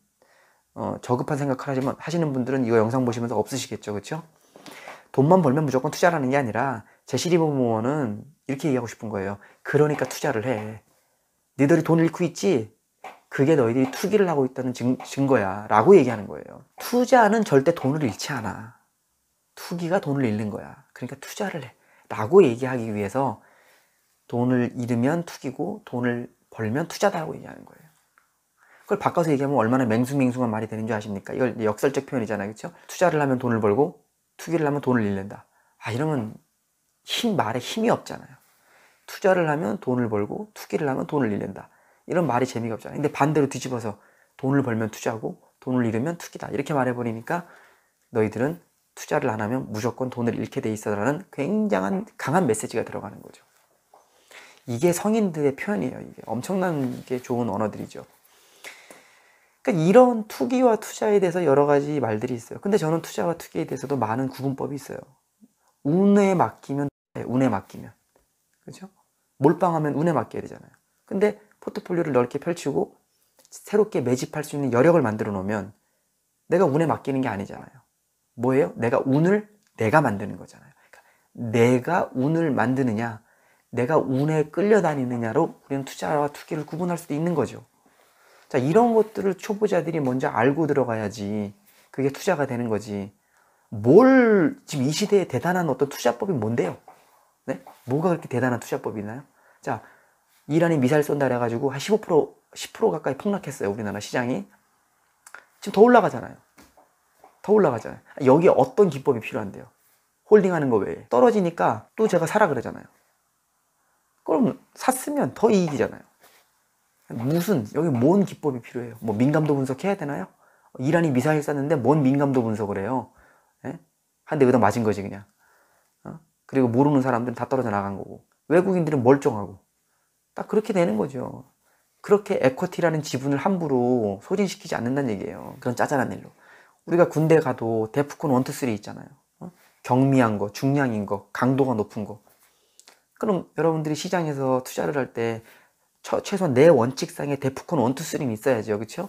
[SPEAKER 1] 어, 저급한 생각을 하지만 하시는 분들은 이거 영상 보시면서 없으시겠죠, 그렇죠? 돈만 벌면 무조건 투자라는 게 아니라 제 시리버모어는 이렇게 얘기하고 싶은 거예요. 그러니까 투자를 해. 니들이돈을 잃고 있지? 그게 너희들이 투기를 하고 있다는 증, 증거야. 라고 얘기하는 거예요. 투자는 절대 돈을 잃지 않아. 투기가 돈을 잃는 거야. 그러니까 투자를 해. 라고 얘기하기 위해서 돈을 잃으면 투기고 돈을 벌면 투자다라고 얘기하는 거예요. 그걸 바꿔서 얘기하면 얼마나 맹숭맹숭한 말이 되는 줄 아십니까? 이걸 역설적 표현이잖아요. 그렇죠? 투자를 하면 돈을 벌고 투기를 하면 돈을 잃는다. 아 이러면 힘, 말에 힘이 없잖아요. 투자를 하면 돈을 벌고 투기를 하면 돈을 잃는다. 이런 말이 재미가 없잖아요. 근데 반대로 뒤집어서 돈을 벌면 투자고 돈을 잃으면 투기다. 이렇게 말해버리니까 너희들은 투자를 안 하면 무조건 돈을 잃게 돼 있어라는 굉장한 강한 메시지가 들어가는 거죠. 이게 성인들의 표현이에요. 이게 엄청난 게 좋은 언어들이죠. 그러니까 이런 투기와 투자에 대해서 여러 가지 말들이 있어요. 근데 저는 투자와 투기에 대해서도 많은 구분법이 있어요. 운에 맡기면 예, 운에 맡기면. 그죠? 몰빵하면 운에 맡겨야 되잖아요. 근데 포트폴리오를 넓게 펼치고 새롭게 매집할 수 있는 여력을 만들어 놓으면 내가 운에 맡기는 게 아니잖아요. 뭐예요? 내가 운을 내가 만드는 거잖아요. 그러니까 내가 운을 만드느냐, 내가 운에 끌려다니느냐로 우리는 투자와 투기를 구분할 수도 있는 거죠. 자, 이런 것들을 초보자들이 먼저 알고 들어가야지 그게 투자가 되는 거지. 뭘, 지금 이 시대에 대단한 어떤 투자법이 뭔데요? 네? 뭐가 그렇게 대단한 투자법이 있나요? 자, 이란이 미사일 쏜다 그가지고한 15%, 10% 가까이 폭락했어요. 우리나라 시장이. 지금 더 올라가잖아요. 더 올라가잖아요. 여기 어떤 기법이 필요한데요? 홀딩하는 거 외에. 떨어지니까 또 제가 사라 그러잖아요. 그럼 샀으면 더 이익이잖아요. 무슨, 여기 뭔 기법이 필요해요? 뭐 민감도 분석해야 되나요? 이란이 미사일 쐈는데 뭔 민감도 분석을 해요? 네? 예? 한대 의다 맞은 거지, 그냥. 그리고 모르는 사람들은 다 떨어져 나간 거고 외국인들은 멀쩡하고 딱 그렇게 되는 거죠. 그렇게 에쿼티라는 지분을 함부로 소진시키지 않는다는 얘기예요. 그런 짜잘한 일로. 우리가 군대 가도 데프콘 1, 2, 3 있잖아요. 어? 경미한 거, 중량인 거, 강도가 높은 거. 그럼 여러분들이 시장에서 투자를 할 때 최소한 내 원칙상의 데프콘 1, 2, 3는 있어야죠. 그쵸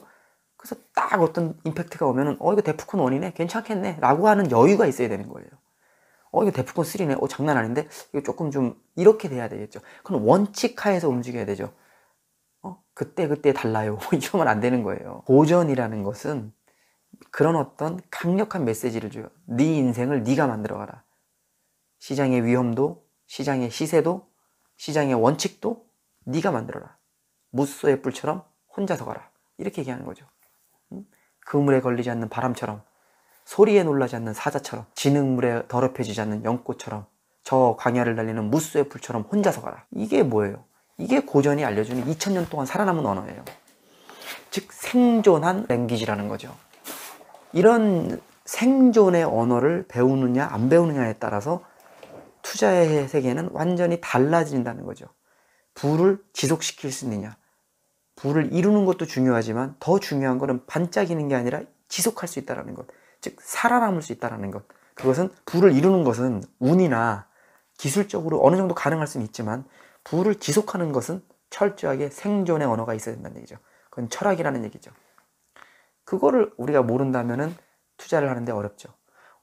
[SPEAKER 1] 그래서 딱 어떤 임팩트가 오면은 어 이거 데프콘 1이네. 괜찮겠네. 라고 하는 여유가 있어야 되는 거예요. 어 이거 데프콘 3네 어 장난 아닌데 이거 조금 좀 이렇게 돼야 되겠죠 그건 원칙 하에서 움직여야 되죠 어 그때 그때 달라요 뭐 이러면 안 되는 거예요 고전이라는 것은 그런 어떤 강력한 메시지를 줘요 네 인생을 네가 만들어가라 시장의 위험도 시장의 시세도 시장의 원칙도 네가 만들어라 무쏘의 뿔처럼 혼자서 가라 이렇게 얘기하는 거죠 음? 그물에 걸리지 않는 바람처럼 소리에 놀라지 않는 사자처럼 지능물에 더럽혀지지 않는 연꽃처럼 저 광야를 날리는 무스의 불처럼 혼자서 가라. 이게 뭐예요? 이게 고전이 알려주는 2000년 동안 살아남은 언어예요. 즉 생존한 랭귀지라는 거죠. 이런 생존의 언어를 배우느냐 안 배우느냐에 따라서 투자의 세계는 완전히 달라진다는 거죠. 부를 지속시킬 수 있느냐. 부를 이루는 것도 중요하지만 더 중요한 것은 반짝이는 게 아니라 지속할 수 있다는 것. 즉 살아남을 수 있다라는 것. 그것은 부를 이루는 것은 운이나 기술적으로 어느 정도 가능할 수는 있지만 부를 지속하는 것은 철저하게 생존의 언어가 있어야 된다는 얘기죠. 그건 철학이라는 얘기죠. 그거를 우리가 모른다면은 투자를 하는데 어렵죠.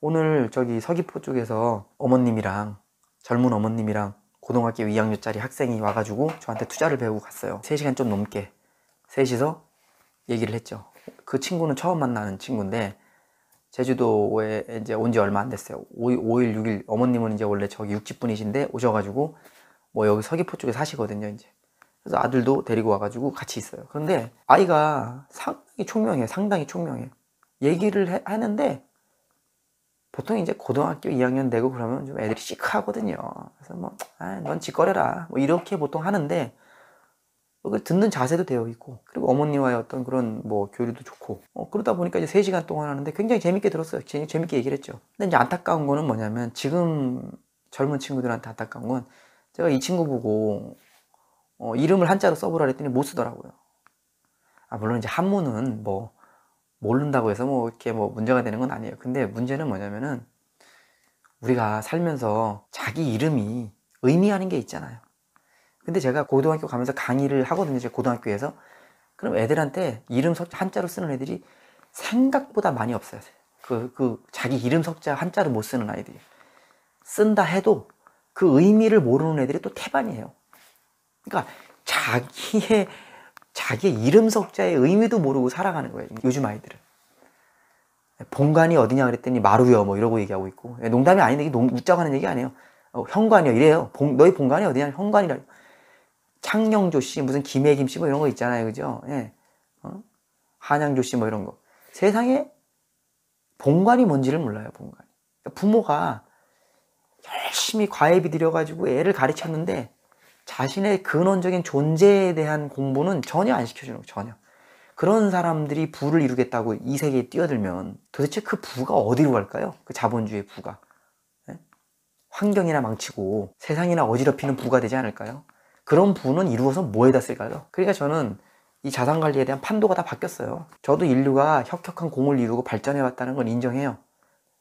[SPEAKER 1] 오늘 저기 서귀포 쪽에서 어머님이랑 젊은 어머님이랑 고등학교 2학년짜리 학생이 와가지고 저한테 투자를 배우고 갔어요. 3시간 좀 넘게. 셋이서 얘기를 했죠. 그 친구는 처음 만나는 친구인데 제주도에 이제 온 지 얼마 안 됐어요. 5, 일 6일. 어머님은 이제 원래 저기 육지분이신데 오셔가지고 뭐 여기 서귀포 쪽에 사시거든요, 이제. 그래서 아들도 데리고 와가지고 같이 있어요. 그런데 아이가 상당히 총명해, 상당히 총명해. 얘기를 해, 하는데 보통 이제 고등학교 2학년 되고 그러면 좀 애들이 시크하거든요. 그래서 뭐, 아, 넌지껄려라뭐 이렇게 보통 하는데 그러니까 듣는 자세도 되어 있고 그리고 어머니와의 어떤 그런 뭐 교류도 좋고 어, 그러다 보니까 이제 3시간 동안 하는데 굉장히 재밌게 들었어요 재밌게 얘기를 했죠 근데 이제 안타까운 거는 뭐냐면 지금 젊은 친구들한테 안타까운 건 제가 이 친구 보고 어, 이름을 한자로 써보라 그랬더니못 쓰더라고요 아 물론 이제 한문은 뭐 모른다고 해서 뭐 이렇게 뭐 문제가 되는 건 아니에요 근데 문제는 뭐냐면은 우리가 살면서 자기 이름이 의미하는 게 있잖아요 근데 제가 고등학교 가면서 강의를 하거든요. 제 고등학교에서. 그럼 애들한테 이름 석자 한자로 쓰는 애들이 생각보다 많이 없어요. 그, 그, 자기 이름 석자 한자로 못 쓰는 아이들이. 쓴다 해도 그 의미를 모르는 애들이 또 태반이에요. 그러니까 자기의, 자기의 이름 석자의 의미도 모르고 살아가는 거예요. 요즘 아이들은. 본관이 어디냐 그랬더니 마루요 뭐 이러고 얘기하고 있고 농담이 아닌데 이게 웃자고 하는 얘기 아니에요 어, 현관이요 이래요 본, 너희 본관이 어디냐 현관이라 창경조 씨, 무슨 김혜김 씨 뭐 이런 거 있잖아요. 그죠? 예. 어? 한양조 씨뭐 이런 거. 세상에 본관이 뭔지를 몰라요, 본관이. 그러니까 부모가 열심히 과외비 들여가지고 애를 가르쳤는데 자신의 근원적인 존재에 대한 공부는 전혀 안 시켜주는 거 전혀. 그런 사람들이 부를 이루겠다고 이 세계에 뛰어들면 도대체 그 부가 어디로 갈까요? 그 자본주의 부가. 예? 환경이나 망치고 세상이나 어지럽히는 부가 되지 않을까요? 그런 부분은 이루어서 뭐에다 쓸까요? 그러니까 저는 이 자산 관리에 대한 판도가 다 바뀌었어요. 저도 인류가 혁혁한 공을 이루고 발전해 왔다는 건 인정해요.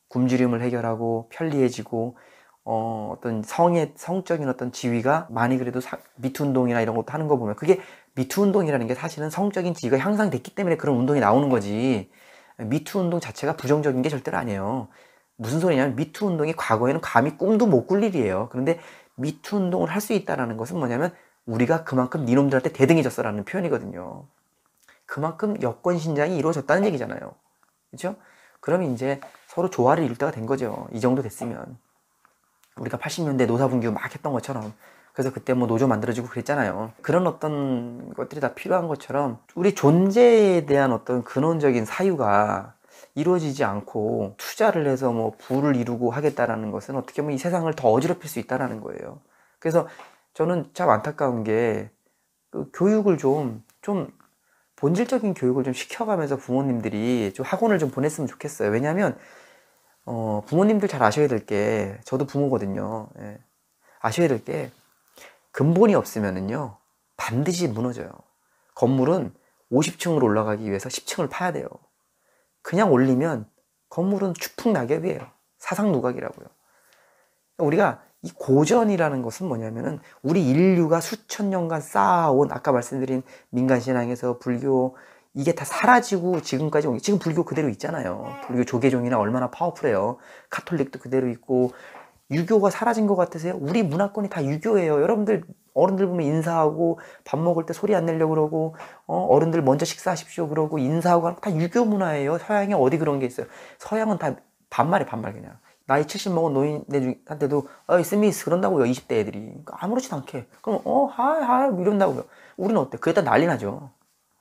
[SPEAKER 1] 굶주림을 해결하고 편리해지고 어, 어떤 성의 성적인 어떤 지위가 많이 그래도 사, 미투 운동이나 이런 것도 하는 거 보면 그게 미투 운동이라는 게 사실은 성적인 지위가 향상됐기 때문에 그런 운동이 나오는 거지. 미투 운동 자체가 부정적인 게 절대로 아니에요. 무슨 소리냐면 미투 운동이 과거에는 감히 꿈도 못 꿀 일이에요. 그런데 미투 운동을 할 수 있다라는 것은 뭐냐면 우리가 그만큼 니놈들한테 대등해졌어라는 표현이거든요. 그만큼 여권 신장이 이루어졌다는 얘기잖아요. 그렇죠? 그럼 이제 서로 조화를 이룰 때가 된 거죠. 이 정도 됐으면 우리가 80년대 노사분규 막 했던 것처럼 그래서 그때 뭐 노조 만들어지고 그랬잖아요. 그런 어떤 것들이 다 필요한 것처럼 우리 존재에 대한 어떤 근원적인 사유가 이루어지지 않고 투자를 해서 뭐 부를 이루고 하겠다라는 것은 어떻게 보면 이 세상을 더 어지럽힐 수 있다라는 거예요. 그래서 저는 참 안타까운 게그 교육을 좀좀 좀 본질적인 교육을 좀 시켜가면서 부모님들이 좀 학원을 좀 보냈으면 좋겠어요. 왜냐하면 어, 부모님들 잘 아셔야 될 게 저도 부모거든요. 예. 아셔야 될 게 근본이 없으면은요 반드시 무너져요. 건물은 50층으로 올라가기 위해서 10층을 파야 돼요. 그냥 올리면 건물은 추풍 낙엽이에요. 사상 누각이라고요. 우리가 이 고전이라는 것은 뭐냐면은 우리 인류가 수천 년간 쌓아온 아까 말씀드린 민간 신앙에서 불교 이게 다 사라지고 지금까지 온게 지금 불교 그대로 있잖아요. 불교 조계종이나 얼마나 파워풀해요. 카톨릭도 그대로 있고 유교가 사라진 것 같으세요? 우리 문화권이 다 유교예요. 여러분들 어른들 보면 인사하고 밥 먹을 때 소리 안 내려고 그러고 어, 른들 먼저 식사하십시오 그러고 인사하고 하는 거다 유교 문화예요. 서양에 어디 그런 게 있어요. 서양은 다 반말이 반말 그냥. 나이 70 먹은 노인한테도 들 어이 스미스 그런다고요. 20대 애들이. 그러니까 아무렇지도 않게. 그럼 어 하이 하이 뭐 이런다고요. 우리는 어때? 그게 다 난리 나죠.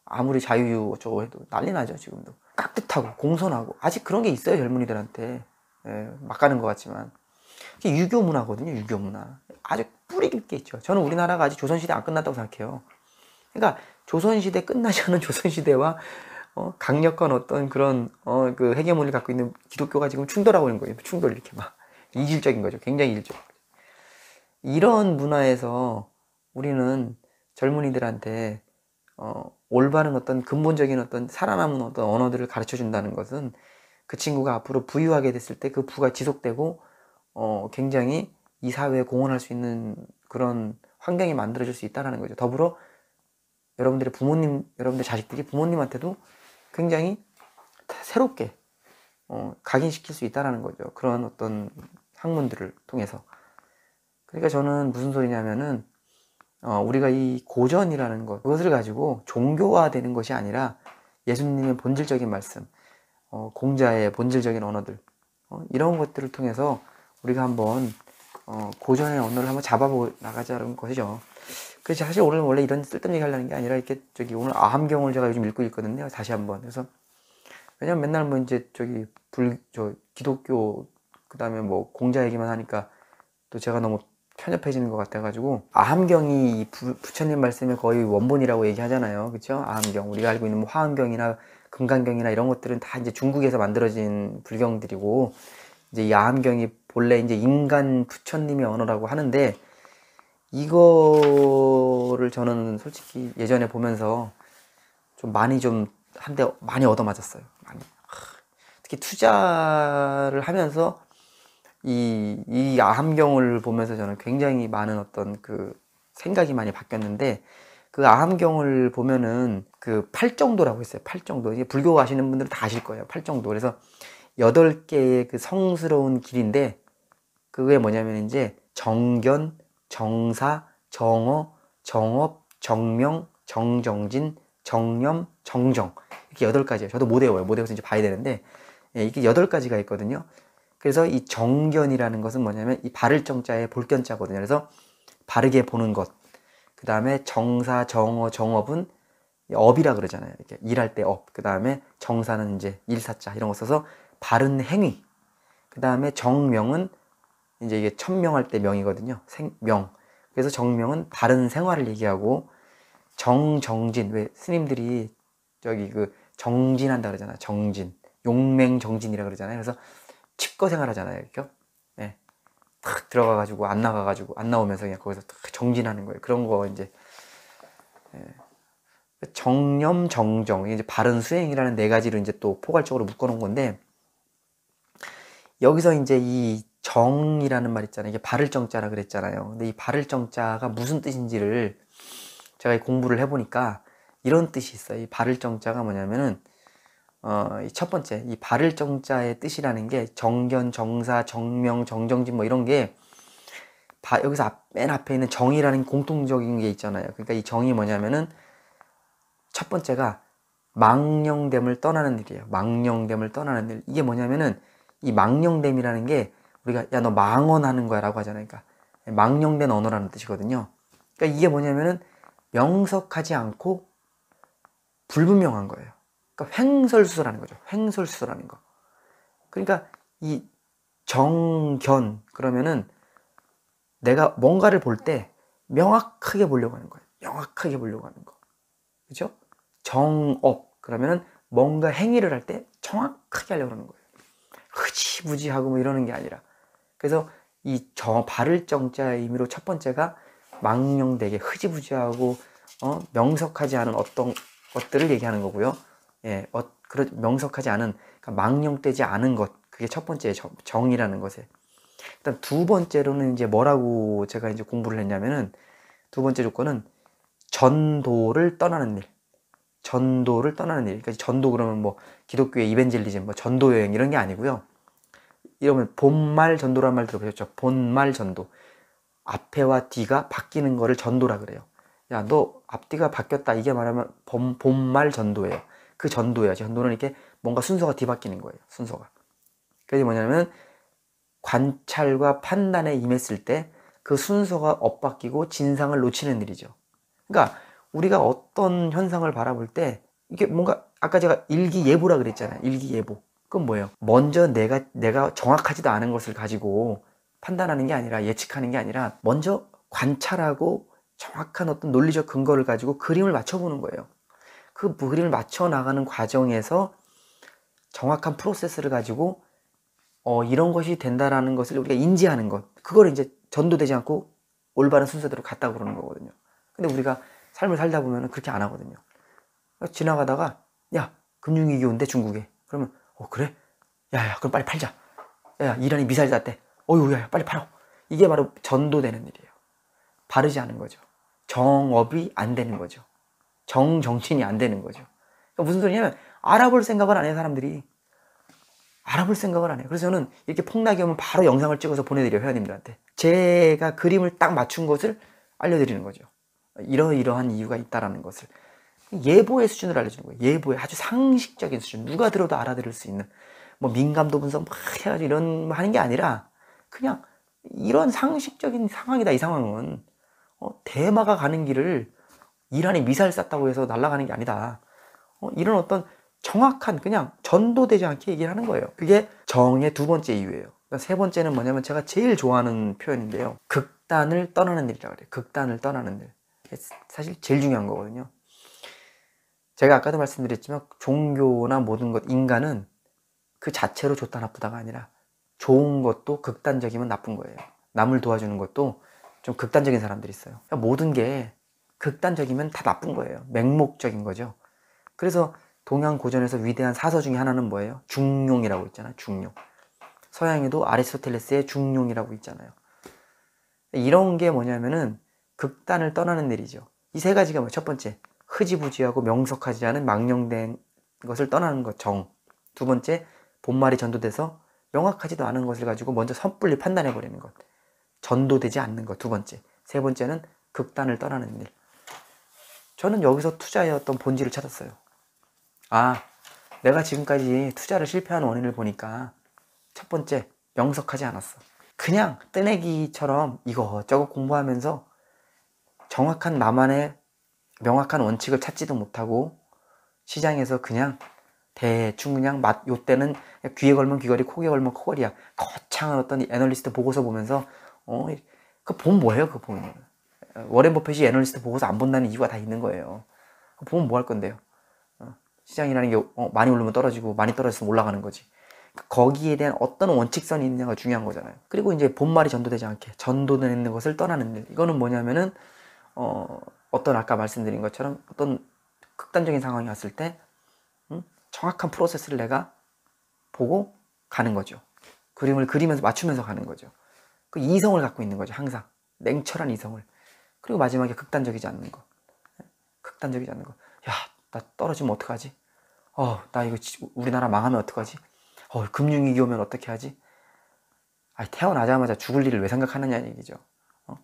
[SPEAKER 1] 아무리 자유유 어쩌고 해도 난리 나죠. 지금도. 깍듯하고 공손하고 아직 그런 게 있어요. 젊은이들한테. 예, 막 가는 것 같지만. 그게 유교 문화거든요. 유교 문화. 아주 뿌리 깊게 있죠. 저는 우리나라가 아직 조선시대 안 끝났다고 생각해요. 그러니까 조선시대 끝나지 않은 조선시대와 어, 강력한 어떤 그런 어, 그 해계문을 갖고 있는 기독교가 지금 충돌하고 있는 거예요. 충돌 이렇게 막 이질적인 거죠. 굉장히 이질적. 이런 문화에서 우리는 젊은이들한테 어, 올바른 어떤 근본적인 어떤 살아남은 어떤 언어들을 가르쳐 준다는 것은 그 친구가 앞으로 부유하게 됐을 때 그 부가 지속되고 어, 굉장히 이 사회에 공헌할 수 있는 그런 환경이 만들어질 수 있다는 거죠. 더불어 여러분들의 부모님, 여러분들 자식들이 부모님한테도 굉장히 새롭게 어, 각인시킬 수 있다는 거죠. 그런 어떤 학문들을 통해서. 그러니까 저는 무슨 소리냐면은 어, 우리가 이 고전이라는 것, 그것을 가지고 종교화되는 것이 아니라 예수님의 본질적인 말씀, 어, 공자의 본질적인 언어들, 어, 이런 것들을 통해서 우리가 한번 어, 고전의 언어를 한번 잡아보고 나가자는 것이죠. 그래서 사실 오늘 원래 이런 쓸데없는 얘기 하려는 게 아니라 이렇게 저기 오늘 아함경을 제가 요즘 읽고 있거든요. 다시 한번. 그래서 왜냐면 맨날 뭐 이제 저기 불, 저 기독교 그다음에 뭐 공자 얘기만 하니까 또 제가 너무 편협해지는 것 같아가지고 아함경이 부, 부처님 말씀의 거의 원본이라고 얘기하잖아요, 그쵸 아함경 우리가 알고 있는 뭐 화엄경이나 금강경이나 이런 것들은 다 이제 중국에서 만들어진 불경들이고 이제 이 아함경이 본래 이제 인간 부처님의 언어라고 하는데 이거를 저는 솔직히 예전에 보면서 좀 많이 좀 한데 많이 얻어맞았어요. 많이. 특히 투자를 하면서 이, 이 아함경을 보면서 저는 굉장히 많은 어떤 그 생각이 많이 바뀌었는데 그 아함경을 보면은 그 팔정도라고 했어요 팔정도. 이제 불교 가시는 분들은 다 아실 거예요. 팔정도. 그래서 여덟 개의 그 성스러운 길인데 그게 뭐냐면 이제 정견, 정사, 정어, 정업, 정명, 정정진, 정념, 정정 이렇게 여덟 가지예요. 저도 못 외워요. 못 외워서 이제 봐야 되는데 예, 이게 여덟 가지가 있거든요. 그래서 이 정견이라는 것은 뭐냐면 이 바를 정자의 볼견자거든요. 그래서 바르게 보는 것. 그 다음에 정사, 정어, 정업은 업이라 그러잖아요. 이렇게 일할 때 업. 그 다음에 정사는 이제 일사자 이런 거 써서 바른 행위. 그 다음에 정명은 이제 이게 천명할 때 명이거든요. 생명. 그래서 정명은 바른 생활을 얘기하고 정정진 왜 스님들이 저기 그 정진한다 그러잖아. 정진. 용맹 정진이라 그러잖아요. 그래서 칩거 생활하잖아요. 이렇게. 네. 탁 들어가 가지고 안 나가 가지고 안 나오면서 그냥 거기서 탁 정진하는 거예요. 그런 거 이제 네. 정념 정정 이제 바른 수행이라는 네 가지를 이제 또 포괄적으로 묶어 놓은 건데 여기서 이제 이 정이라는 말 있잖아요. 이게 발을 정자라 그랬잖아요. 근데 이 발을 정자가 무슨 뜻인지를 제가 공부를 해보니까 이런 뜻이 있어요. 이 발을 정자가 뭐냐면은 어, 첫 번째 이 발을 정자의 뜻이라는 게 정견, 정사, 정명, 정정진 뭐 이런 게 바, 여기서 앞, 맨 앞에 있는 정이라는 공통적인 게 있잖아요. 그러니까 이 정이 뭐냐면은 첫 번째가 망령됨을 떠나는 일이에요. 망령됨을 떠나는 일. 이게 뭐냐면은 이 망령됨이라는 게 우리가 야 너 망언하는 거야라고 하잖아요. 그러니까 망령된 언어라는 뜻이거든요. 그러니까 이게 뭐냐면은 명석하지 않고 불분명한 거예요. 그러니까 횡설수설하는 거죠. 횡설수설하는 거. 그러니까 이 정견 그러면은 내가 뭔가를 볼 때 명확하게 보려고 하는 거예요. 명확하게 보려고 하는 거. 그죠 정업 그러면은 뭔가 행위를 할 때 정확하게 하려고 하는 거예요. 흐지부지하고 뭐 이러는 게 아니라 그래서 이 정, 바를 정자의 의미로 첫 번째가 망령되게 흐지부지하고 어, 명석하지 않은 어떤 것들을 얘기하는 거고요. 예, 어, 그런 명석하지 않은 그러니까 망령되지 않은 것 그게 첫 번째 정, 정이라는 것에 일단 두 번째로는 이제 뭐라고 제가 이제 공부를 했냐면은 두 번째 조건은 전도를 떠나는 일. 전도를 떠나는 일. 그러니까 전도 그러면 뭐 기독교의 이벤젤리즘, 뭐 전도 여행 이런 게 아니고요. 이러면 본말 전도란 말 들어보셨죠? 본말 전도. 앞에와 뒤가 바뀌는 거를 전도라 그래요. 야, 너 앞뒤가 바뀌었다. 이게 말하면 본, 본말 전도예요. 그 전도예요. 전도는 이렇게 뭔가 순서가 뒤바뀌는 거예요. 순서가. 그게 뭐냐면 관찰과 판단에 임했을 때 그 순서가 엇바뀌고 진상을 놓치는 일이죠. 그러니까 우리가 어떤 현상을 바라볼 때 이게 뭔가 아까 제가 일기예보라 그랬잖아요. 일기예보. 그건 뭐예요? 먼저 내가 내가 정확하지도 않은 것을 가지고 판단하는 게 아니라 예측하는 게 아니라 먼저 관찰하고 정확한 어떤 논리적 근거를 가지고 그림을 맞춰보는 거예요. 그 그림을 맞춰 나가는 과정에서 정확한 프로세스를 가지고 어, 이런 것이 된다라는 것을 우리가 인지하는 것. 그걸 이제 전도되지 않고 올바른 순서대로 갔다 그러는 거거든요. 근데 우리가 삶을 살다 보면 그렇게 안 하거든요. 지나가다가 야 금융위기 온대 중국에 그러면 어, 그래? 야, 야, 그럼 빨리 팔자. 야, 야 이란이 미사일 쐈대. 어휴, 야, 야, 빨리 팔아. 이게 바로 전도되는 일이에요. 바르지 않은 거죠. 정업이 안 되는 거죠. 정정신이 안 되는 거죠. 그러니까 무슨 소리냐면, 알아볼 생각을 안 해요, 사람들이. 알아볼 생각을 안 해요. 그래서 저는 이렇게 폭락이 오면 바로 영상을 찍어서 보내드려요, 회원님들한테. 제가 그림을 딱 맞춘 것을 알려드리는 거죠. 이러이러한 이유가 있다라는 것을. 예보의 수준을 알려주는 거예요. 예보의 아주 상식적인 수준. 누가 들어도 알아들을 수 있는. 뭐 민감도 분석 막 해가지고 이런 뭐 하는 게 아니라 그냥 이런 상식적인 상황이다. 이 상황은. 어, 대마가 가는 길을 이란이 미사일 쐈다고 해서 날아가는 게 아니다. 어, 이런 어떤 정확한 그냥 전도되지 않게 얘기를 하는 거예요. 그게 정의 두 번째 이유예요. 그세 그러니까 번째는 뭐냐면 제가 제일 좋아하는 표현인데요. 극단을 떠나는 일이라고 그래요. 극단을 떠나는 일. 사실 제일 중요한 거거든요. 제가 아까도 말씀드렸지만 종교나 모든 것, 인간은 그 자체로 좋다 나쁘다가 아니라 좋은 것도 극단적이면 나쁜 거예요. 남을 도와주는 것도 좀 극단적인 사람들이 있어요. 그러니까 모든 게 극단적이면 다 나쁜 거예요. 맹목적인 거죠. 그래서 동양 고전에서 위대한 사서 중에 하나는 뭐예요? 중용이라고 있잖아요. 중용. 서양에도 아리스토텔레스의 중용이라고 있잖아요. 이런 게 뭐냐면은 극단을 떠나는 일이죠. 이 세 가지가 뭐 첫 번째, 흐지부지하고 명석하지 않은 망령된 것을 떠나는 것 정. 두 번째, 본말이 전도돼서 명확하지도 않은 것을 가지고 먼저 섣불리 판단해 버리는 것. 전도되지 않는 것. 두 번째. 세 번째는 극단을 떠나는 일. 저는 여기서 투자의 어떤 본질을 찾았어요. 아, 내가 지금까지 투자를 실패한 원인을 보니까 첫 번째, 명석하지 않았어. 그냥 떼내기처럼이것저것 공부하면서 정확한 나만의 명확한 원칙을 찾지도 못하고 시장에서 그냥 대충 그냥 맛 요때는 귀에 걸면 귀걸이 코에 걸면 코걸이야 거창한 어떤 애널리스트 보고서 보면서 어그보 뭐예요 그보 워렌 버핏이 애널리스트 보고서 안 본다는 이유가 다 있는 거예요 그 보면 뭐 할 건데요 어, 시장이라는 게 어, 많이 오르면 떨어지고 많이 떨어지면 올라가는 거지 그 거기에 대한 어떤 원칙선이 있느냐가 중요한 거잖아요 그리고 이제 본말이 전도되지 않게 전도되는 것을 떠나는 일 이거는 뭐냐면은 어 어떤 아까 말씀드린 것처럼 어떤 극단적인 상황이 왔을 때 음? 정확한 프로세스를 내가 보고 가는 거죠. 그림을 그리면서 맞추면서 가는 거죠. 그 이성을 갖고 있는 거죠. 항상 냉철한 이성을. 그리고 마지막에 극단적이지 않는 거. 극단적이지 않는 거. 야, 나 떨어지면 어떡하지? 어, 나 이거 우리나라 망하면 어떡하지? 어, 금융위기 오면 어떻게 하지? 아니, 태어나자마자 죽을 일을 왜 생각하느냐는 얘기죠. 어?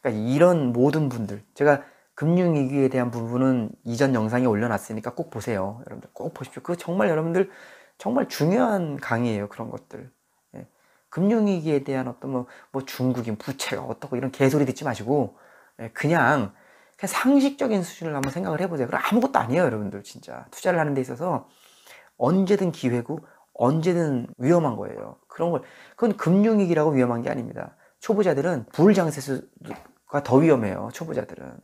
[SPEAKER 1] 그러니까 이런 모든 분들, 제가 금융위기에 대한 부분은 이전 영상에 올려놨으니까 꼭 보세요. 여러분들 꼭 보십시오. 그거 정말 여러분들 정말 중요한 강의예요. 그런 것들. 예. 금융위기에 대한 어떤 뭐, 뭐 중국인 부채가 어떻고 이런 개소리 듣지 마시고 예. 그냥 그냥 상식적인 수준을 한번 생각을 해보세요. 그럼 아무것도 아니에요, 여러분들 진짜 투자를 하는 데 있어서 언제든 기회고 언제든 위험한 거예요. 그런 걸 그건 금융위기라고 위험한 게 아닙니다. 초보자들은 불장세수가 더 위험해요. 초보자들은.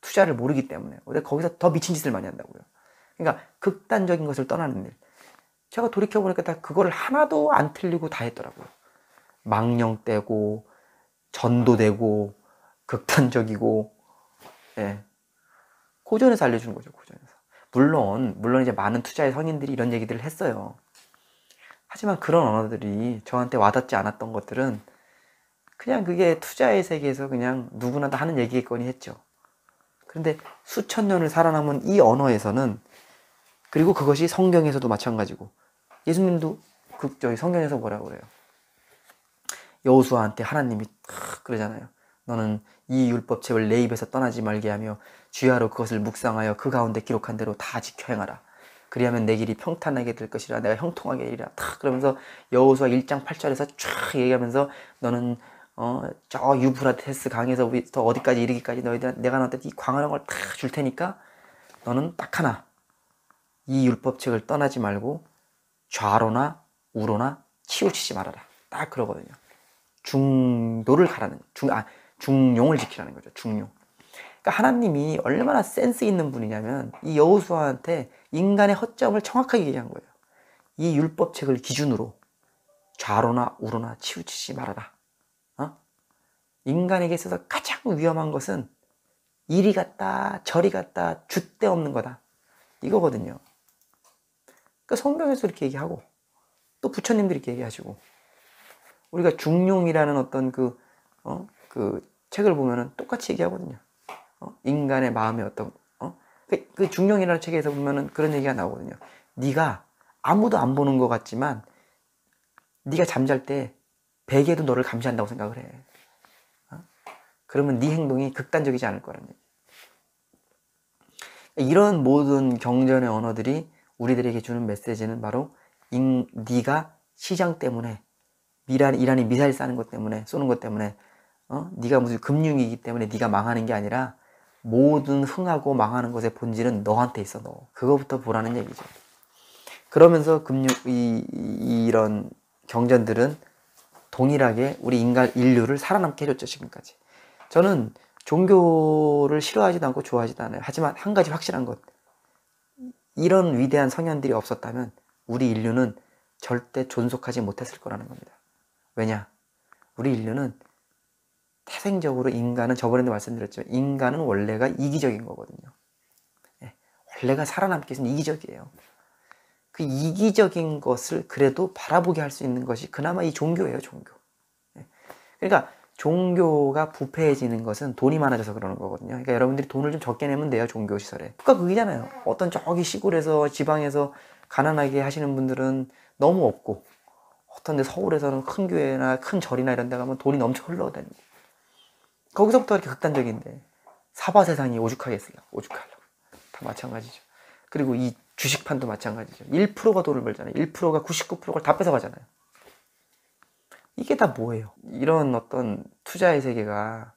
[SPEAKER 1] 투자를 모르기 때문에 근데 거기서 더 미친 짓을 많이 한다고요. 그러니까 극단적인 것을 떠나는 일. 제가 돌이켜 보니까 다 그거를 하나도 안 틀리고 다 했더라고요. 망령되고 전도되고 극단적이고 예. 고전에서 알려준 거죠. 고전에서. 물론 물론 이제 많은 투자의 성인들이 이런 얘기들을 했어요. 하지만 그런 언어들이 저한테 와닿지 않았던 것들은 그냥 그게 투자의 세계에서 그냥 누구나 다 하는 얘기겠거니 했죠. 그런데 수천 년을 살아남은 이 언어에서는 그리고 그것이 성경에서도 마찬가지고 예수님도 그 저기 성경에서 뭐라고 그래요? 여호수아한테 하나님이 탁 그러잖아요. 너는 이 율법책을 내 입에서 떠나지 말게 하며 주야로 그것을 묵상하여 그 가운데 기록한 대로 다 지켜 행하라. 그리하면 내 길이 평탄하게 될 것이라 내가 형통하게 되리라. 탁 그러면서 여호수아 1장 8절에서 쫙 얘기하면서 너는 어, 저 유프라테스 강에서부터 어디까지 이르기까지 너희들 내가 너한테 이 광활한 걸 다 줄 테니까 너는 딱 하나 이 율법책을 떠나지 말고 좌로나 우로나 치우치지 말아라. 딱 그러거든요. 중도를 가라는 중 아, 중용을 지키라는 거죠. 중용. 그러니까 하나님이 얼마나 센스 있는 분이냐면 이 여호수아한테 인간의 허점을 정확하게 얘기한 거예요. 이 율법책을 기준으로 좌로나 우로나 치우치지 말아라. 인간에게 있어서 가장 위험한 것은 이리 갔다 저리 갔다 줏대 없는 거다 이거거든요. 그러니까 성경에서 이렇게 얘기하고 또 부처님들이 이렇게 얘기하시고 우리가 중용이라는 어떤 그, 어? 그 책을 보면은 똑같이 얘기하거든요. 어? 인간의 마음의 어떤 어? 그, 그 중용이라는 책에서 보면은 그런 얘기가 나오거든요. 네가 아무도 안 보는 것 같지만 네가 잠잘 때 베개도 너를 감시한다고 생각을 해. 그러면 네 행동이 극단적이지 않을 거라는 얘기. 이런 모든 경전의 언어들이 우리들에게 주는 메시지는 바로 인, 네가 시장 때문에 미란, 이란이 미사일 쏘는 것 때문에 쏘는 것 때문에 어? 네가 무슨 금융이기 때문에 네가 망하는 게 아니라 모든 흥하고 망하는 것의 본질은 너한테 있어 너 그거부터 보라는 얘기죠. 그러면서 금융 이, 이 이런 경전들은 동일하게 우리 인간 인류를 살아남게 해줬죠 지금까지. 저는 종교를 싫어하지도 않고 좋아하지도 않아요. 하지만 한 가지 확실한 것. 이런 위대한 성현들이 없었다면 우리 인류는 절대 존속하지 못했을 거라는 겁니다. 왜냐? 우리 인류는 태생적으로 인간은 저번에도 말씀드렸지만 인간은 원래가 이기적인 거거든요. 예. 원래가 살아남기 위해서는 이기적이에요. 그 이기적인 것을 그래도 바라보게 할 수 있는 것이 그나마 이 종교예요, 종교. 예. 그러니까 종교가 부패해지는 것은 돈이 많아져서 그러는 거거든요. 그러니까 여러분들이 돈을 좀 적게 내면 돼요, 종교 시설에. 국가 그기잖아요. 어떤 저기 시골에서 지방에서 가난하게 하시는 분들은 너무 없고 어떤 데 서울에서는 큰 교회나 큰 절이나 이런 데 가면 돈이 넘쳐 흘러다니고 거기서부터 이렇게 극단적인데 사바 세상이 오죽하겠어요. 오죽하려고. 다 마찬가지죠. 그리고 이 주식판도 마찬가지죠. 1%가 돈을 벌잖아요. 1%가 99%를 다 뺏어가잖아요. 이게 다 뭐예요? 이런 어떤 투자의 세계가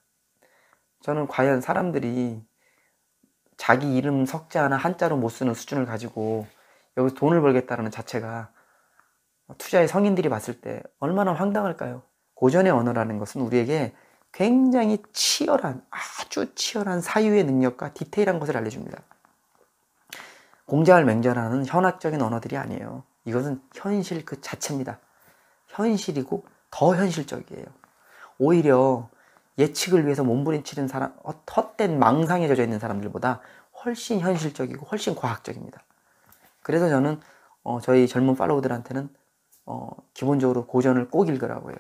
[SPEAKER 1] 저는 과연 사람들이 자기 이름 석자 하나 한자로 못 쓰는 수준을 가지고 여기서 돈을 벌겠다는 자체가 투자의 성인들이 봤을 때 얼마나 황당할까요? 고전의 언어라는 것은 우리에게 굉장히 치열한, 아주 치열한 사유의 능력과 디테일한 것을 알려줍니다. 공자을 맹절하는 현학적인 언어들이 아니에요. 이것은 현실 그 자체입니다. 현실이고 더 현실적이에요. 오히려 예측을 위해서 몸부림치는 사람, 헛된 망상에 젖어 있는 사람들보다 훨씬 현실적이고 훨씬 과학적입니다. 그래서 저는 어, 저희 젊은 팔로우들한테는 어, 기본적으로 고전을 꼭 읽으라고 해요.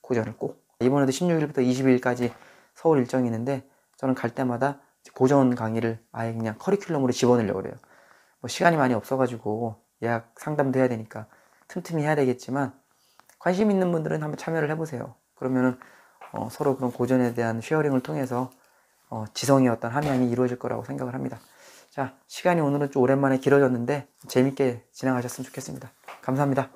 [SPEAKER 1] 고전을 꼭. 이번에도 16일부터 2 0일까지 서울 일정이 있는데 저는 갈 때마다 고전 강의를 아예 그냥 커리큘럼으로 집어넣으려고 그래요. 뭐 시간이 많이 없어가지고 예약 상담도 해야 되니까 틈틈이 해야 되겠지만 관심 있는 분들은 한번 참여를 해보세요. 그러면은 어, 서로 그런 고전에 대한 쉐어링을 통해서 어, 지성의 어떤 함양이 이루어질 거라고 생각을 합니다. 자, 시간이 오늘은 좀 오랜만에 길어졌는데 재밌게 진행하셨으면 좋겠습니다. 감사합니다.